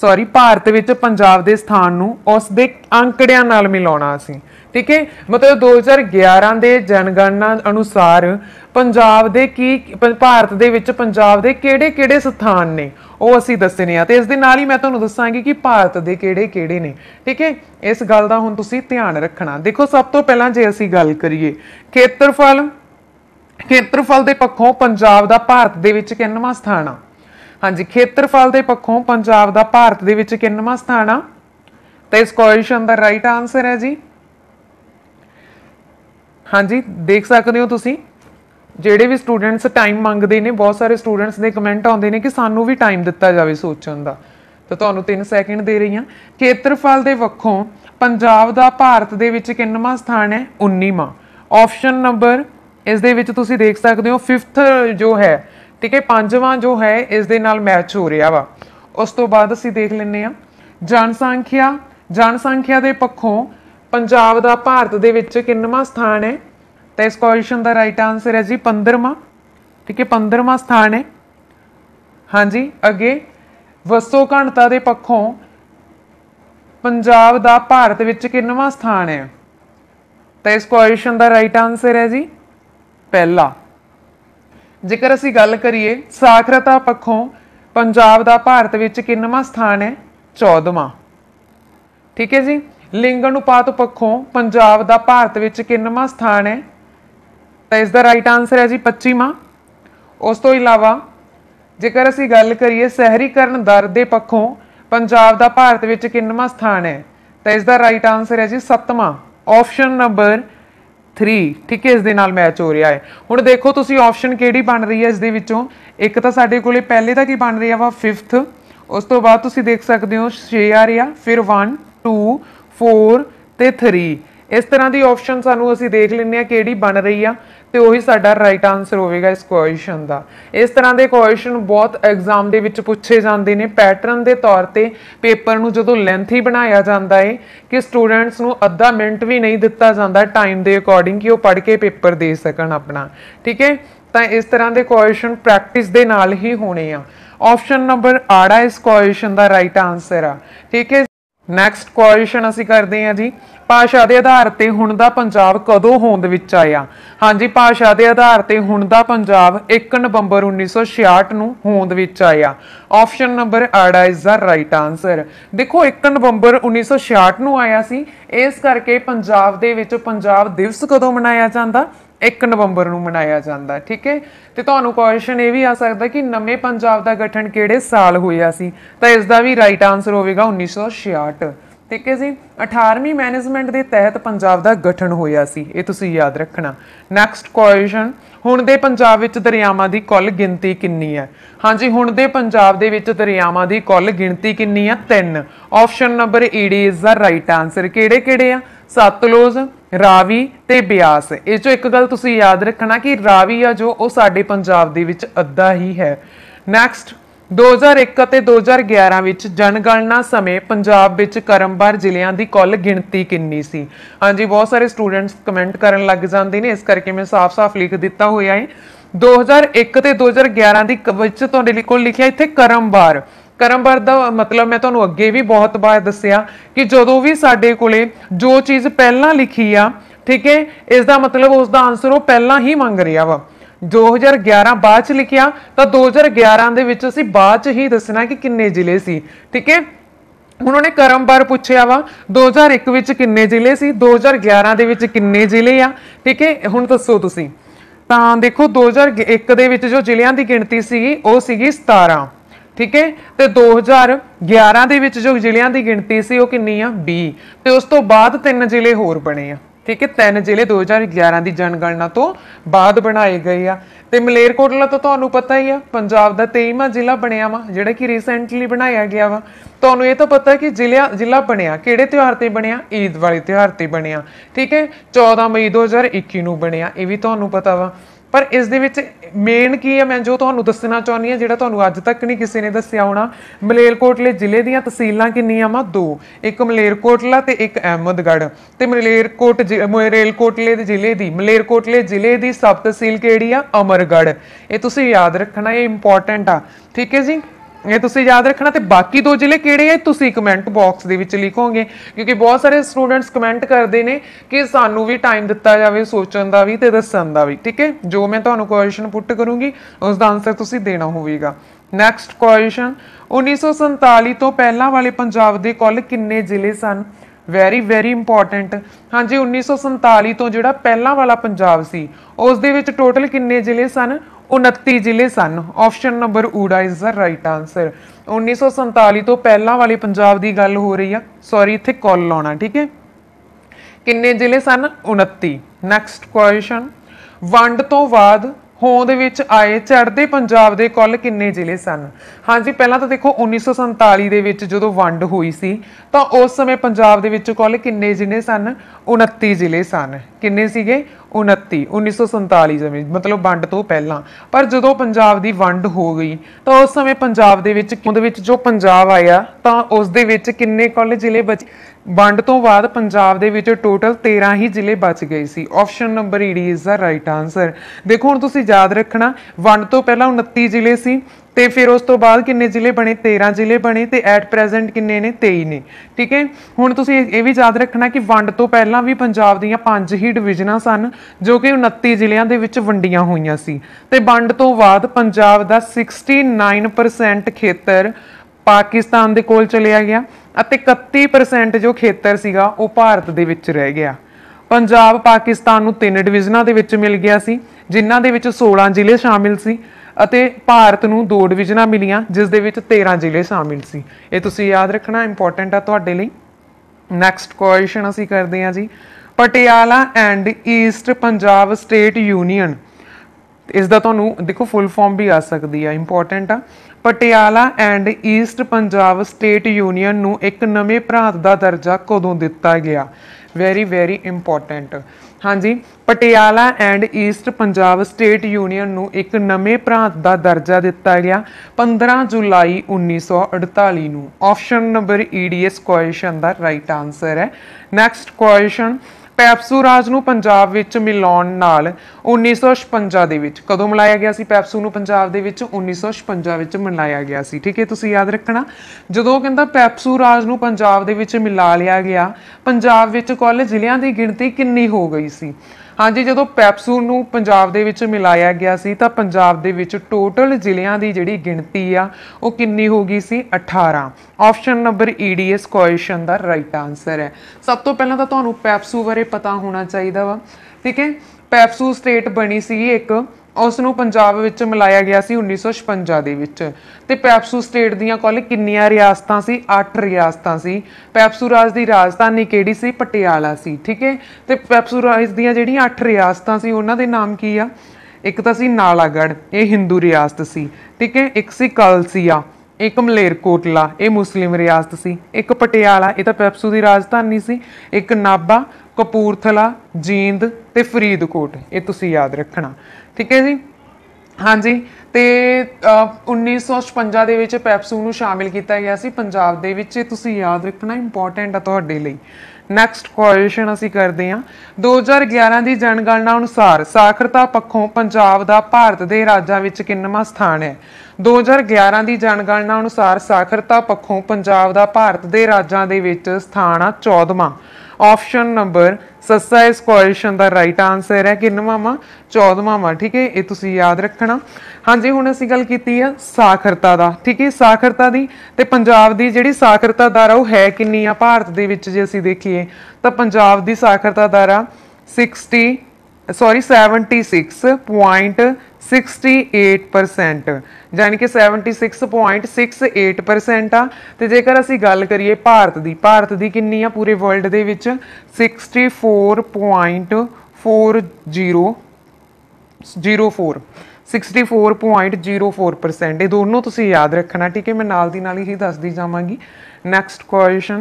ਸੌਰੀ ਭਾਰਤ ਵਿੱਚ ਪੰਜਾਬ ਦੇ ਸਥਾਨ ਨੂੰ ਉਸ ਦੇ ਅੰਕੜਿਆਂ ਨਾਲ ਮਿਲਾਉਣਾ ਸੀ ਠੀਕ ਹੈ ਮਤਲਬ 2011 ਦੇ ਜਨਗਣਨਾ ਅਨੁਸਾਰ ਪੰਜਾਬ ਦੇ ਕੀ ਭਾਰਤ ਦੇ ਵਿੱਚ ਪੰਜਾਬ ਦੇ ਕਿਹੜੇ-ਕਿਹੜੇ ਸਥਾਨ ਨੇ ਉਹ ਅਸੀਂ ਦੱਸਣੇ ਆ ਤੇ ਇਸ ਦੇ ਨਾਲ ਹੀ ਮੈਂ ਤੁਹਾਨੂੰ ਦੱਸਾਂਗੀ ਕਿ ਭਾਰਤ ਦੇ ਕਿਹੜੇ-ਕਿਹੜੇ ਨੇ ਠੀਕ ਹੈ ਇਸ ਗੱਲ ਦਾ ਹੁਣ ਤੁਸੀਂ ਧਿਆਨ ਰੱਖਣਾ ਦੇਖੋ ਸਭ ਤੋਂ ਪਹਿਲਾਂ ਜੇ ਅਸੀਂ ਗੱਲ ਕਰੀਏ ਖੇਤਰਫਲ ਖੇਤਰਫਲ ਦੇ ਪੱਖੋਂ ਪੰਜਾਬ ਦਾ ਭਾਰਤ ਦੇ ਵਿੱਚ ਕਿੰਨਵਾਂ ਸਥਾਨ ਆ ਹਾਂਜੀ ਖੇਤਰਫਲ ਦੇ ਪੱਖੋਂ ਪੰਜਾਬ ਦਾ ਭਾਰਤ ਦੇ ਵਿੱਚ ਕਿੰਨਵਾਂ ਸਥਾਨ ਆ ਤੇ ਇਸ ਕੁਐਸਚਨ ਦਾ ਰਾਈਟ ਆਨਸਰ ਹੈ ਜੀ ਹਾਂਜੀ ਦੇਖ ਸਕਦੇ ਹੋ ਤੁਸੀਂ ਜਿਹੜੇ ਵੀ ਸਟੂਡੈਂਟਸ ਟਾਈਮ ਮੰਗਦੇ ਨੇ ਬਹੁਤ ਸਾਰੇ ਸਟੂਡੈਂਟਸ ਦੇ ਕਮੈਂਟ ਆਉਂਦੇ ਨੇ ਕਿ ਸਾਨੂੰ ਵੀ ਟਾਈਮ ਦਿੱਤਾ ਜਾਵੇ ਸੋਚਣ ਦਾ ਤਾਂ ਤੁਹਾਨੂੰ 3 ਸੈਕਿੰਡ ਦੇ ਰਹੀ ਹਾਂ ਖੇਤਰਫਲ ਦੇ ਵੱਖੋਂ ਪੰਜਾਬ ਦਾ ਭਾਰਤ ਦੇ ਵਿੱਚ ਕਿੰਨਵਾਂ ਸਥਾਨ ਹੈ 19ਵਾਂ ਆਪਸ਼ਨ ਨੰਬਰ ਇਸ ਦੇ ਵਿੱਚ ਤੁਸੀਂ ਦੇਖ ਸਕਦੇ ਹੋ 5th ਜੋ ਹੈ ਠੀਕ ਹੈ ਪੰਜਵਾਂ ਜੋ ਹੈ ਇਸ ਦੇ ਨਾਲ ਮੈਚ ਹੋ ਰਿਹਾ ਵਾ ਉਸ ਤੋਂ ਬਾਅਦ ਅਸੀਂ ਦੇਖ ਲੈਂਦੇ ਆ ਜਨਸੰਖਿਆ ਜਨਸੰਖਿਆ ਦੇ ਪੱਖੋਂ ਪੰਜਾਬ ਦਾ ਭਾਰਤ ਦੇ ਵਿੱਚ ਕਿੰਨਵਾਂ ਸਥਾਨ ਹੈ तो इस क्वेश्चन का राइट आंसर है जी पंद्रमा ठीक है पंद्रमा स्थान है हाँ जी अगे ਵਸਤੂ ਘਣਤਾ ਦੇ ਪੱਖੋਂ ਪੰਜਾਬ ਦਾ ਭਾਰਤ ਵਿੱਚ ਕਿੰਨਵਾਂ ਸਥਾਨ ਹੈ ਤਾਂ ਇਸ ਕੁਐਸਚਨ ਦਾ ਰਾਈਟ ਆਨਸਰ ਹੈ ਜੀ ਪਹਿਲਾ ਜੇਕਰ ਅਸੀਂ ਗੱਲ ਕਰੀਏ ਸਾਖਰਤਾ ਪੱਖੋਂ ਪੰਜਾਬ ਦਾ ਭਾਰਤ ਵਿੱਚ ਕਿੰਨਵਾਂ ਸਥਾਨ ਹੈ 14ਵਾਂ ਠੀਕ ਹੈ ਜੀ ਲਿੰਗ ਅਨੁਪਾਤ ਪੱਖੋਂ ਪੰਜਾਬ ਦਾ ਭਾਰਤ ਵਿੱਚ ਕਿੰਨਵਾਂ ਸਥਾਨ ਹੈ ਤਾਂ ਇਸ ਦਾ ਰਾਈਟ ਆਨਸਰ ਹੈ ਜੀ 25ਵਾਂ ਉਸ ਤੋਂ ਇਲਾਵਾ ਜੇਕਰ ਅਸੀਂ ਗੱਲ ਕਰੀਏ ਸ਼ਹਿਰੀਕਰਨ ਦਰ ਦੇ ਪੱਖੋਂ ਪੰਜਾਬ ਦਾ ਭਾਰਤ ਵਿੱਚ ਕਿੰਨਵਾਂ ਸਥਾਨ ਹੈ ਤਾਂ ਇਸ ਦਾ ਰਾਈਟ ਆਨਸਰ ਹੈ ਜੀ 7ਵਾਂ ਆਪਸ਼ਨ ਨੰਬਰ 3 ਠੀਕ ਹੈ ਇਸ ਦੇ ਨਾਲ ਮੈਚ ਹੋ ਰਿਹਾ ਹੈ ਹੁਣ ਦੇਖੋ ਤੁਸੀਂ ਆਪਸ਼ਨ ਕਿਹੜੀ ਬਣ ਰਹੀ ਹੈ ਇਸ ਦੇ ਵਿੱਚੋਂ ਇੱਕ ਤਾਂ ਸਾਡੇ ਕੋਲੇ ਪਹਿਲੇ ਤਾਂ ਕੀ ਬਣ ਰਿਹਾ ਵਾ 5th ਉਸ ਤੋਂ ਬਾਅਦ ਤੁਸੀਂ ਦੇਖ ਸਕਦੇ ਹੋ 6 ਆ ਰਿਹਾ ਫਿਰ 1 2 4 ਤੇ 3 ਇਸ ਤਰ੍ਹਾਂ ਦੀ ਆਪਸ਼ਨ ਸਾਨੂੰ ਅਸੀਂ ਦੇਖ ਲੈਂਦੇ ਆ ਕਿਹੜੀ ਬਣ ਰਹੀ ਆ ਤੇ ਉਹੀ ਸਾਡਾ ਰਾਈਟ ਆਨਸਰ ਹੋਵੇਗਾ ਇਸ ਕੁਐਸਚਨ ਦਾ ਇਸ ਤਰ੍ਹਾਂ ਦੇ ਕੁਐਸਚਨ ਬਹੁਤ ਐਗਜ਼ਾਮ ਦੇ ਵਿੱਚ ਪੁੱਛੇ ਜਾਂਦੇ ਨੇ ਪੈਟਰਨ ਦੇ ਤੌਰ ਤੇ ਪੇਪਰ ਨੂੰ ਜਦੋਂ ਲੈਂਥੀ ਬਣਾਇਆ ਜਾਂਦਾ ਹੈ ਕਿ ਸਟੂਡੈਂਟਸ ਨੂੰ ਅੱਧਾ ਮਿੰਟ ਵੀ ਨਹੀਂ ਦਿੱਤਾ ਜਾਂਦਾ ਟਾਈਮ ਦੇ ਅਕੋਰਡਿੰਗ ਕਿ ਉਹ ਪੜ੍ਹ ਕੇ ਪੇਪਰ ਦੇ ਸਕਣ ਆਪਣਾ ਠੀਕ ਹੈ ਤਾਂ ਇਸ ਤਰ੍ਹਾਂ ਦੇ ਕੁਐਸਚਨ ਪ੍ਰੈਕਟਿਸ ਦੇ ਨਾਲ ਹੀ ਹੋਣੇ ਆ ਆਪਸ਼ਨ ਨੰਬਰ ਆੜਾ ਇਸ ਕੁਐਸਚਨ ਦਾ ਰਾਈਟ ਆਨਸਰ ਆ ਠੀਕ ਹੈ ਨੈਕਸਟ ਕੁਐਸਚਨ ਅਸੀਂ ਕਰਦੇ ਹਾਂ ਜੀ ਭਾਸ਼ਾ ਦੇ ਆਧਾਰ ਤੇ ਹੁਣ ਦਾ ਪੰਜਾਬ ਕਦੋਂ ਹੋਂਦ ਵਿੱਚ ਆਇਆ ਹਾਂਜੀ ਭਾਸ਼ਾ ਦੇ ਆਧਾਰ ਤੇ ਹੁਣ ਦਾ ਪੰਜਾਬ 1 ਨਵੰਬਰ 1966 ਨੂੰ ਹੋਂਦ ਵਿੱਚ ਆਇਆ ਆਪਸ਼ਨ ਨੰਬਰ ਆੜਾ ਇਜ਼ ਦਾ ਰਾਈਟ ਆਨਸਰ ਦੇਖੋ 1 ਨਵੰਬਰ 1966 ਨੂੰ ਆਇਆ ਸੀ ਇਸ ਕਰਕੇ ਪੰਜਾਬ ਦੇ ਵਿੱਚ ਪੰਜਾਬ ਦਿਵਸ ਕਦੋਂ ਮਨਾਇਆ ਜਾਂਦਾ 1 ਨਵੰਬਰ ਨੂੰ ਮਨਾਇਆ ਜਾਂਦਾ ਠੀਕ ਹੈ ਤੇ ਤੁਹਾਨੂੰ ਕੁਐਸਚਨ ਇਹ ਵੀ ਆ ਸਕਦਾ ਕਿ ਨਵੇਂ ਪੰਜਾਬ ਦਾ ਗਠਨ ਕਿਹੜੇ ਸਾਲ ਹੋਇਆ ਸੀ ਤਾਂ ਇਸ ਦਾ ਵੀ ਰਾਈਟ ਆਨਸਰ ਹੋਵੇਗਾ 1966 ਠੀਕ ਹੈ ਜੀ 18ਵੀਂ ਮੈਨੇਜਮੈਂਟ ਦੇ ਤਹਿਤ ਪੰਜਾਬ ਦਾ ਗਠਨ ਹੋਇਆ ਸੀ ਇਹ ਤੁਸੀਂ ਯਾਦ ਰੱਖਣਾ ਨੈਕਸਟ ਕੁਐਸਚਨ ਹੁਣ ਦੇ ਪੰਜਾਬ ਵਿੱਚ ਦਰਿਆਵਾਂ ਦੀ ਕੁੱਲ ਗਿਣਤੀ ਕਿੰਨੀ ਹੈ ਹਾਂਜੀ ਹੁਣ ਦੇ ਪੰਜਾਬ ਦੇ ਵਿੱਚ ਦਰਿਆਵਾਂ ਦੀ ਕੁੱਲ ਗਿਣਤੀ ਕਿੰਨੀ ਹੈ 3 option number A is the right answer ਕਿਹੜੇ ਕਿਹੜੇ ਆ ਸਤਲੁਜ ਰਾਵੀ ਤੇ ਬਿਆਸ ਇਹ ਜੋ ਇੱਕ ਗੱਲ ਤੁਸੀਂ ਯਾਦ ਰੱਖਣਾ ਕਿ ਰਾਵੀ ਆ ਜੋ ਉਹ ਸਾਡੇ ਪੰਜਾਬ ਦੇ ਵਿੱਚ ਅੱਧਾ ਹੀ ਹੈ ਨੈਕਸਟ 2001 ਅਤੇ 2011 ਵਿੱਚ ਜਨਗਣਨਾ ਸਮੇਂ ਪੰਜਾਬ ਵਿੱਚ ਕਰਮਬਾਰ ਜ਼ਿਲ੍ਹਿਆਂ ਦੀ ਕੁੱਲ ਗਿਣਤੀ ਕਿੰਨੀ ਸੀ ਹਾਂਜੀ ਬਹੁਤ ਸਾਰੇ ਸਟੂਡੈਂਟਸ ਕਮੈਂਟ ਕਰਨ ਲੱਗ ਜਾਂਦੇ ਨੇ ਇਸ ਕਰਕੇ ਮੈਂ ਸਾਫ਼-ਸਾਫ਼ ਲਿਖ ਦਿੱਤਾ ਹੋਇਆ ਹੈ 2001 ਤੇ 2011 ਦੀ ਵਿੱਚ ਤੁਹਾਡੇ ਲਈ ਕੋਲ ਲਿਖਿਆ ਇੱਥੇ ਕਰਮਬਾਰ ਕਰਮ ਵਰਤ ਦਾ ਮਤਲਬ ਮੈਂ ਤੁਹਾਨੂੰ ਅੱਗੇ ਵੀ ਬਹੁਤ ਵਾਰ ਦੱਸਿਆ ਕਿ ਜਦੋਂ ਵੀ ਸਾਡੇ ਕੋਲੇ ਜੋ ਚੀਜ਼ ਪਹਿਲਾਂ ਲਿਖੀ ਆ ਠੀਕ ਹੈ ਇਸ ਦਾ ਮਤਲਬ ਉਸ ਦਾ ਆਨਸਰ ਉਹ ਪਹਿਲਾਂ ਹੀ ਮੰਗ ਰਿਹਾ ਵਾ 2011 ਬਾਅਦ ਚ ਲਿਖਿਆ ਤਾਂ 2011 ਦੇ ਵਿੱਚ ਅਸੀਂ ਬਾਅਦ ਚ ਹੀ ਦੱਸਣਾ ਕਿ ਕਿੰਨੇ ਜ਼ਿਲ੍ਹੇ ਸੀ ਠੀਕ ਹੈ ਉਹਨਾਂ ਨੇ ਕਰਮ ਪੁੱਛਿਆ ਵਾ 2001 ਵਿੱਚ ਕਿੰਨੇ ਜ਼ਿਲ੍ਹੇ ਸੀ 2011 ਦੇ ਵਿੱਚ ਕਿੰਨੇ ਜ਼ਿਲ੍ਹੇ ਆ ਠੀਕ ਹੈ ਹੁਣ ਦੱਸੋ ਤੁਸੀਂ ਤਾਂ ਦੇਖੋ 2001 ਦੇ ਵਿੱਚ ਜੋ ਜ਼ਿਲ੍ਹਿਆਂ ਦੀ ਗਿਣਤੀ ਸੀ ਉਹ ਸੀਗੀ 17 ਠੀਕ ਹੈ ਤੇ 2011 ਦੇ ਵਿੱਚ ਜੋ ਜ਼ਿਲ੍ਹਿਆਂ ਦੀ ਗਿਣਤੀ ਸੀ ਉਹ ਕਿੰਨੀ ਆ 20 ਤੇ ਉਸ ਤੋਂ ਬਾਅਦ ਤਿੰਨ ਜ਼ਿਲ੍ਹੇ ਹੋਰ ਬਣੇ ਆ ਠੀਕ ਹੈ ਤਿੰਨ ਜ਼ਿਲ੍ਹੇ 2011 ਦੀ ਜਨਗਣਨਾ ਤੋਂ ਬਾਅਦ ਬਣਾਏ ਗਏ ਆ ਤੇ ਮਲੇਰਕੋਟਲਾ ਤਾਂ ਤੁਹਾਨੂੰ ਪਤਾ ਹੀ ਆ ਪੰਜਾਬ ਦਾ 23ਵਾਂ ਜ਼ਿਲ੍ਹਾ ਬਣਿਆ ਵਾ ਜਿਹੜਾ ਕਿ ਰੀਸੈਂਟਲੀ ਬਣਾਇਆ ਗਿਆ ਵਾ ਤੁਹਾਨੂੰ ਇਹ ਤਾਂ ਪਤਾ ਕਿ ਜ਼ਿਲ੍ਹਾ ਜ਼ਿਲ੍ਹਾ ਬਣਿਆ ਕਿਹੜੇ ਤਿਉਹਾਰ ਤੇ ਬਣਿਆ ਈਦ ਵਾਲੇ ਤਿਉਹਾਰ ਤੇ ਬਣਿਆ ਠੀਕ ਹੈ 14 ਮਈ 2021 ਨੂੰ ਬਣਿਆ ਇਹ ਵੀ ਤੁਹਾਨੂੰ ਪਤਾ ਵਾ ਪਰ ਇਸ ਦੇ ਵਿੱਚ ਮੇਨ ਕੀ ਹੈ ਮੈਂ ਜੋ ਤੁਹਾਨੂੰ ਦੱਸਣਾ ਚਾਹੁੰਦੀ ਹਾਂ ਜਿਹੜਾ ਤੁਹਾਨੂੰ ਅੱਜ ਤੱਕ ਨਹੀਂ ਕਿਸੇ ਨੇ ਦੱਸਿਆ ਹੋਣਾ ਮਲੇਰਕੋਟਲੇ ਜ਼ਿਲ੍ਹੇ ਦੀਆਂ ਤਹਿਸੀਲਾਂ ਕਿੰਨੀਆਂ ਵਾ ਦੋ ਇੱਕ ਮਲੇਰਕੋਟਲਾ ਤੇ ਇੱਕ ਅਹਿਮਦਗੜ ਤੇ ਮਲੇਰਕੋਟ ਮਲੇਰਕੋਟਲੇ ਦੇ ਜ਼ਿਲ੍ਹੇ ਦੀ ਮਲੇਰਕੋਟਲੇ ਜ਼ਿਲ੍ਹੇ ਦੀ ਸਬ ਤਹਿਸੀਲ ਕਿਹੜੀ ਆ ਅਮਰਗੜ ਇਹ ਤੁਸੀਂ ਯਾਦ ਰੱਖਣਾ ਇਹ ਇੰਪੋਰਟੈਂਟ ਆ ਠੀਕ ਹੈ ਜੀ ਇਹ ਤੁਸੀਂ ਯਾਦ ਰੱਖਣਾ ਤੇ ਬਾਕੀ ਦੋ ਜ਼ਿਲ੍ਹੇ ਕਿਹੜੇ ਆ ਤੁਸੀਂ ਕਮੈਂਟ ਬਾਕਸ ਦੇ ਵਿੱਚ ਲਿਖੋਗੇ ਕਿਉਂਕਿ ਬਹੁਤ ਸਾਰੇ ਸਟੂਡੈਂਟਸ ਕਮੈਂਟ ਕਰਦੇ ਨੇ ਕਿ ਸਾਨੂੰ ਵੀ ਟਾਈਮ ਦਿੱਤਾ ਜਾਵੇ ਸੋਚਣ ਦਾ ਵੀ ਤੇ ਦੱਸਣ ਦਾ ਵੀ ਠੀਕ ਹੈ ਜੋ ਮੈਂ ਤੁਹਾਨੂੰ ਕੁਐਸਚਨ ਪੁੱਟ ਕਰੂੰਗੀ ਉਸ ਦਾ ਆਨਸਰ ਤੁਸੀਂ ਦੇਣਾ ਹੋਵੇਗਾ ਨੈਕਸਟ ਕੁਐਸਚਨ 1947 ਤੋਂ ਪਹਿਲਾਂ ਵਾਲੇ ਪੰਜਾਬ ਦੇ ਕੁੱਲ ਕਿੰਨੇ ਜ਼ਿਲ੍ਹੇ ਸਨ ਵੈਰੀ ਵੈਰੀ ਇੰਪੋਰਟੈਂਟ ਹਾਂਜੀ 1947 ਤੋਂ ਜਿਹੜਾ ਪਹਿਲਾਂ ਵਾਲਾ ਪੰਜਾਬ ਸੀ ਉਸ ਦੇ ਵਿੱਚ ਟੋਟਲ ਕਿੰਨੇ ਜ਼ਿਲ੍ਹੇ ਸਨ 29 ਜ਼ਿਲ੍ਹੇ ਸਨ ਆਪਸ਼ਨ ਨੰਬਰ ਊੜਾ ਇਜ਼ ਦਾ ਰਾਈਟ ਆਨਸਰ 1947 ਤੋਂ ਪਹਿਲਾਂ ਵਾਲੇ ਪੰਜਾਬ ਦੀ ਗੱਲ ਹੋ ਰਹੀ ਆ ਸੌਰੀ ਇੱਥੇ ਕਾਲ ਲਾਉਣਾ ਠੀਕ ਹੈ ਕਿੰਨੇ ਜ਼ਿਲ੍ਹੇ ਸਨ 29 ਨੈਕਸਟ ਕੁਐਸਚਨ ਵੰਡ ਤੋਂ ਬਾਅਦ ਹੋਂਦ ਵਿੱਚ ਆਏ ਚੜ੍ਹਦੇ ਪੰਜਾਬ ਦੇ ਕੁੱਲ ਕਿੰਨੇ ਜ਼ਿਲ੍ਹੇ ਸਨ ਹਾਂਜੀ ਪਹਿਲਾਂ ਤਾਂ ਦੇਖੋ 1947 ਦੇ ਵਿੱਚ ਜਦੋਂ ਵੰਡ ਹੋਈ ਸੀ ਤਾਂ ਉਸ ਸਮੇਂ ਪੰਜਾਬ ਦੇ ਵਿੱਚ ਕੁੱਲ ਕਿੰਨੇ ਜ਼ਿਲ੍ਹੇ ਸਨ 29 ਜ਼ਿਲ੍ਹੇ ਸਨ ਕਿੰਨੇ ਸੀਗੇ 29 1947 ਸਮੇਂ ਮਤਲਬ ਵੰਡ ਤੋਂ ਪਹਿਲਾਂ ਪਰ ਜਦੋਂ ਪੰਜਾਬ ਦੀ ਵੰਡ ਹੋ ਗਈ ਤਾਂ ਉਸ ਸਮੇਂ ਪੰਜਾਬ ਦੇ ਵਿੱਚ ਉਹਦੇ ਵਿੱਚ ਜੋ ਪੰਜਾਬ ਆਇਆ ਤਾਂ ਉਸ ਦੇ ਵਿੱਚ ਕਿੰਨੇ ਕੁੱਲ ਜ਼ਿਲ੍ਹੇ ਬਚੇ ਵੰਡ ਤੋਂ ਬਾਅਦ ਪੰਜਾਬ ਦੇ ਵਿੱਚ ਟੋਟਲ 13 ਹੀ ਜ਼ਿਲ੍ਹੇ ਬਚ ਗਏ ਸੀ ਆਪਸ਼ਨ ਨੰਬਰ ਈ ਇਜ਼ ਦਾ ਰਾਈਟ ਆਨਸਰ ਦੇਖੋ ਹੁਣ ਤੁਸੀਂ ਯਾਦ ਰੱਖਣਾ ਵੰਡ ਤੋਂ ਪਹਿਲਾਂ 29 ਜ਼ਿਲ੍ਹੇ ਸੀ ਤੇ ਫਿਰ ਉਸ ਤੋਂ ਬਾਅਦ ਕਿੰਨੇ ਜ਼ਿਲ੍ਹੇ ਬਣੇ 13 ਜ਼ਿਲ੍ਹੇ ਬਣੇ ਤੇ ਐਟ ਪ੍ਰੈਜ਼ੈਂਟ ਕਿੰਨੇ ਨੇ 23 ਨੇ ਠੀਕ ਹੈ ਹੁਣ ਤੁਸੀਂ ਇਹ ਵੀ ਯਾਦ ਰੱਖਣਾ ਕਿ ਵੰਡ ਤੋਂ ਪਹਿਲਾਂ ਵੀ ਪੰਜਾਬ ਦੀਆਂ ਪੰਜ ਹੀ ਡਿਵੀਜ਼ਨਾਂ ਸਨ ਜੋ ਕਿ 29 ਜ਼ਿਲ੍ਹਿਆਂ ਦੇ ਵਿੱਚ ਵੰਡੀਆਂ ਹੋਈਆਂ ਸੀ ਤੇ ਵੰਡ ਤੋਂ ਬਾਅਦ ਪੰਜਾਬ ਦਾ 69% ਖੇਤਰ ਪਾਕਿਸਤਾਨ ਦੇ ਕੋਲ ਚਲਿਆ ਗਿਆ ਅਤੇ 31% ਜੋ ਖੇਤਰ ਸੀਗਾ ਉਹ ਭਾਰਤ ਦੇ ਵਿੱਚ ਰਹਿ ਗਿਆ ਪੰਜਾਬ ਪਾਕਿਸਤਾਨ ਨੂੰ ਤਿੰਨ ਡਿਵੀਜ਼ਨਾਂ ਦੇ ਵਿੱਚ ਮਿਲ ਗਿਆ ਸੀ ਜਿਨ੍ਹਾਂ ਦੇ ਵਿੱਚ 16 ਜ਼ਿਲ੍ਹੇ ਸ਼ਾਮਿਲ ਸੀ ਅਤੇ ਭਾਰਤ ਨੂੰ ਦੋ ਡਿਵੀਜ਼ਨਾਂ ਮਿਲੀਆਂ ਜਿਸ ਦੇ ਵਿੱਚ 13 ਜ਼ਿਲ੍ਹੇ ਸ਼ਾਮਿਲ ਸੀ ਇਹ ਤੁਸੀਂ ਯਾਦ ਰੱਖਣਾ ਇੰਪੋਰਟੈਂਟ ਆ ਤੁਹਾਡੇ ਲਈ ਨੈਕਸਟ ਕੁਐਸਚਨ ਅਸੀਂ ਕਰਦੇ ਹਾਂ ਜੀ Patiala and east Punjab state union ਇਸ ਦਾ ਤੁਹਾਨੂੰ ਦੇਖੋ ਫੁੱਲ ਫਾਰਮ ਵੀ ਆ ਸਕਦੀ ਆ ਇੰਪੋਰਟੈਂਟ ਆ Patiala and east Punjab state union ਨੂੰ ਇੱਕ ਨਵੇਂ ਪ੍ਰਾਂਤ ਦਾ ਦਰਜਾ ਕਦੋਂ ਦਿੱਤਾ ਗਿਆ ਵੈਰੀ ਵੈਰੀ ਇੰਪੋਰਟੈਂਟ ਹਾਂਜੀ Patiala and east Punjab state union ਨੂੰ ਇੱਕ ਨਵੇਂ ਪ੍ਰਾਂਤ ਦਾ ਦਰਜਾ ਦਿੱਤਾ ਗਿਆ 15 ਜੁਲਾਈ 1948 ਨੂੰ ਆਪਸ਼ਨ ਨੰਬਰ ਈਡੀਐਸ ਕੁਐਸਚਨ ਦਾ ਰਾਈਟ ਆਨਸਰ ਹੈ ਨੈਕਸਟ ਕੁਐਸਚਨ ਪੈਪਸੂ ਰਾਜ ਨੂੰ ਪੰਜਾਬ ਵਿੱਚ ਮਿਲਾਉਣ ਨਾਲ 1956 ਦੇ ਵਿੱਚ ਕਦੋਂ ਮਿਲਾਇਆ ਗਿਆ ਸੀ ਪੈਪਸੂ ਨੂੰ ਪੰਜਾਬ ਦੇ ਵਿੱਚ 1956 ਵਿੱਚ ਮਿਲਾਇਆ ਗਿਆ ਸੀ ਠੀਕ ਹੈ ਤੁਸੀਂ ਯਾਦ ਰੱਖਣਾ ਜਦੋਂ ਕਹਿੰਦਾ ਪੈਪਸੂ ਰਾਜ ਨੂੰ ਪੰਜਾਬ ਦੇ ਵਿੱਚ ਮਿਲਾ ਲਿਆ ਗਿਆ ਪੰਜਾਬ ਵਿੱਚ ਕੁੱਲ ਜ਼ਿਲ੍ਹਿਆਂ ਦੀ ਗਿਣਤੀ ਕਿੰਨੀ ਹੋ ਗਈ ਸੀ ਹਾਂਜੀ ਜਦੋਂ ਪੈਪਸੂ ਨੂੰ ਪੰਜਾਬ ਦੇ ਵਿੱਚ ਮਿਲਾਇਆ ਗਿਆ ਸੀ ਤਾਂ ਪੰਜਾਬ ਦੇ ਵਿੱਚ ਟੋਟਲ ਜ਼ਿਲ੍ਹਿਆਂ ਦੀ ਜਿਹੜੀ ਗਿਣਤੀ ਆ ਉਹ ਕਿੰਨੀ ਹੋ ਗਈ ਸੀ 18 ਆਪਸ਼ਨ ਨੰਬਰ ਈਡੀਐਸ ਕੁਐਸਚਨ ਦਾ ਰਾਈਟ ਆਨਸਰ ਹੈ ਸਭ ਤੋਂ ਪਹਿਲਾਂ ਤਾਂ ਤੁਹਾਨੂੰ ਪੈਪਸੂ ਬਾਰੇ ਪਤਾ ਹੋਣਾ ਚਾਹੀਦਾ ਵਾ ਠੀਕ ਹੈ ਪੈਪਸੂ ਸਟੇਟ ਬਣੀ ਸੀ ਇੱਕ ਉਸ ਨੂੰ ਪੰਜਾਬ ਵਿੱਚ ਮਿਲਾਇਆ ਗਿਆ ਸੀ 1956 ਦੇ ਵਿੱਚ ਤੇ ਪੈਪਸੂ ਸਟੇਟ ਦੀਆਂ ਕੋਲ ਕਿੰਨੀਆਂ ਰਿਆਸਤਾਂ ਸੀ 8 ਰਿਆਸਤਾਂ ਸੀ ਪੈਪਸੂ ਰਾਜ ਦੀ ਰਾਜਧਾਨੀ ਕਿਹੜੀ ਸੀ ਪਟਿਆਲਾ ਸੀ ਠੀਕ ਹੈ ਤੇ ਪੈਪਸੂ ਰਾਜ ਦੀਆਂ ਜਿਹੜੀਆਂ 8 ਰਿਆਸਤਾਂ ਸੀ ਉਹਨਾਂ ਦੇ ਨਾਮ ਕੀ ਆ ਇੱਕ ਤਾਂ ਸੀ ਨਾਲਾਗੜ ਇਹ Hindu ਰਿਆਸਤ ਸੀ ਠੀਕ ਹੈ ਇੱਕ ਸੀ ਕਲਸੀਆ ਇੱਕ ਮਲੇਰਕੋਟਲਾ ਇਹ ਮੁਸਲਿਮ ਰਿਆਸਤ ਸੀ ਇੱਕ ਪਟਿਆਲਾ ਇਹ ਤਾਂ ਪੈਪਸੂ ਦੀ ਰਾਜਧਾਨੀ ਸੀ ਇੱਕ ਨਾਬਾ ਕਪੂਰਥਲਾ ਜੀਂਦ ਤੇ ਫਰੀਦਕੋਟ ਇਹ ਤੁਸੀਂ ਯਾਦ ਰੱਖਣਾ ਠੀਕ ਹੈ ਜੀ ਹਾਂਜੀ ਤੇ 1956 ਦੇ ਵਿੱਚ ਪੈਪਸੂ ਨੂੰ ਸ਼ਾਮਿਲ ਕੀਤਾ ਗਿਆ ਸੀ ਪੰਜਾਬ ਦੇ ਵਿੱਚ ਤੁਸੀਂ ਯਾਦ ਰੱਖਣਾ ਇੰਪੋਰਟੈਂਟ ਆ ਤੁਹਾਡੇ ਲਈ ਨੈਕਸਟ ਕੁਐਸਚਨ ਅਸੀਂ ਕਰਦੇ ਹਾਂ 2011 ਦੀ ਜਨਗਣਨਾ ਅਨੁਸਾਰ ਸਾਖਰਤਾ ਪੱਖੋਂ ਪੰਜਾਬ ਦਾ ਭਾਰਤ ਦੇ ਰਾਜਾਂ ਵਿੱਚ ਕਿੰਨਵਾਂ ਸਥਾਨ ਹੈ 2011 ਦੀ ਜਨਗਣਨਾ ਅਨੁਸਾਰ ਸਾਖਰਤਾ ਪੱਖੋਂ ਪੰਜਾਬ ਦਾ ਭਾਰਤ ਦੇ ਰਾਜਾਂ ਦੇ ਵਿੱਚ ਸਥਾਨ ਆ 14ਵਾਂ ਆਪਸ਼ਨ ਨੰਬਰ ਸੱਸਾ ਇਸ ਕੁਐਸਚਨ ਦਾ ਰਾਈਟ ਆਨਸਰ ਹੈ ਕਿੰਨਵਾਂ ਵਾ 14ਵਾਂ ਵਾ ਠੀਕ ਹੈ ਇਹ ਤੁਸੀਂ ਯਾਦ ਰੱਖਣਾ ਹਾਂਜੀ ਹੁਣ ਅਸੀਂ ਗੱਲ ਕੀਤੀ ਆ ਸਾਖਰਤਾ ਦਾ ਠੀਕ ਹੈ ਸਾਖਰਤਾ ਦੀ ਤੇ ਪੰਜਾਬ ਦੀ ਜਿਹੜੀ ਸਾਖਰਤਾ ਦਰ ਆ ਉਹ ਹੈ ਕਿੰਨੀ ਆ ਭਾਰਤ ਦੇ ਵਿੱਚ ਜੇ ਅਸੀਂ ਦੇਖੀਏ ਤਾਂ ਪੰਜਾਬ ਦੀ ਸਾਖਰਤਾ ਦਰ ਆ 60 ਸੌਰੀ 76.6 68% ਯਾਨੀ ਕਿ 76.68% ਆ ਤੇ ਜੇਕਰ ਅਸੀਂ ਗੱਲ ਕਰੀਏ ਭਾਰਤ ਦੀ ਭਾਰਤ ਦੀ ਕਿੰਨੀ ਆ ਪੂਰੇ ਵਰਲਡ ਦੇ ਵਿੱਚ 64.40 04 64.04% ਇਹ ਦੋਨੋਂ ਤੁਸੀਂ ਯਾਦ ਰੱਖਣਾ ਠੀਕ ਹੈ ਮੈਂ ਨਾਲ ਦੀ ਨਾਲ ਹੀ ਦੱਸਦੀ ਜਾਵਾਂਗੀ ਨੈਕਸਟ ਕੁਐਸਚਨ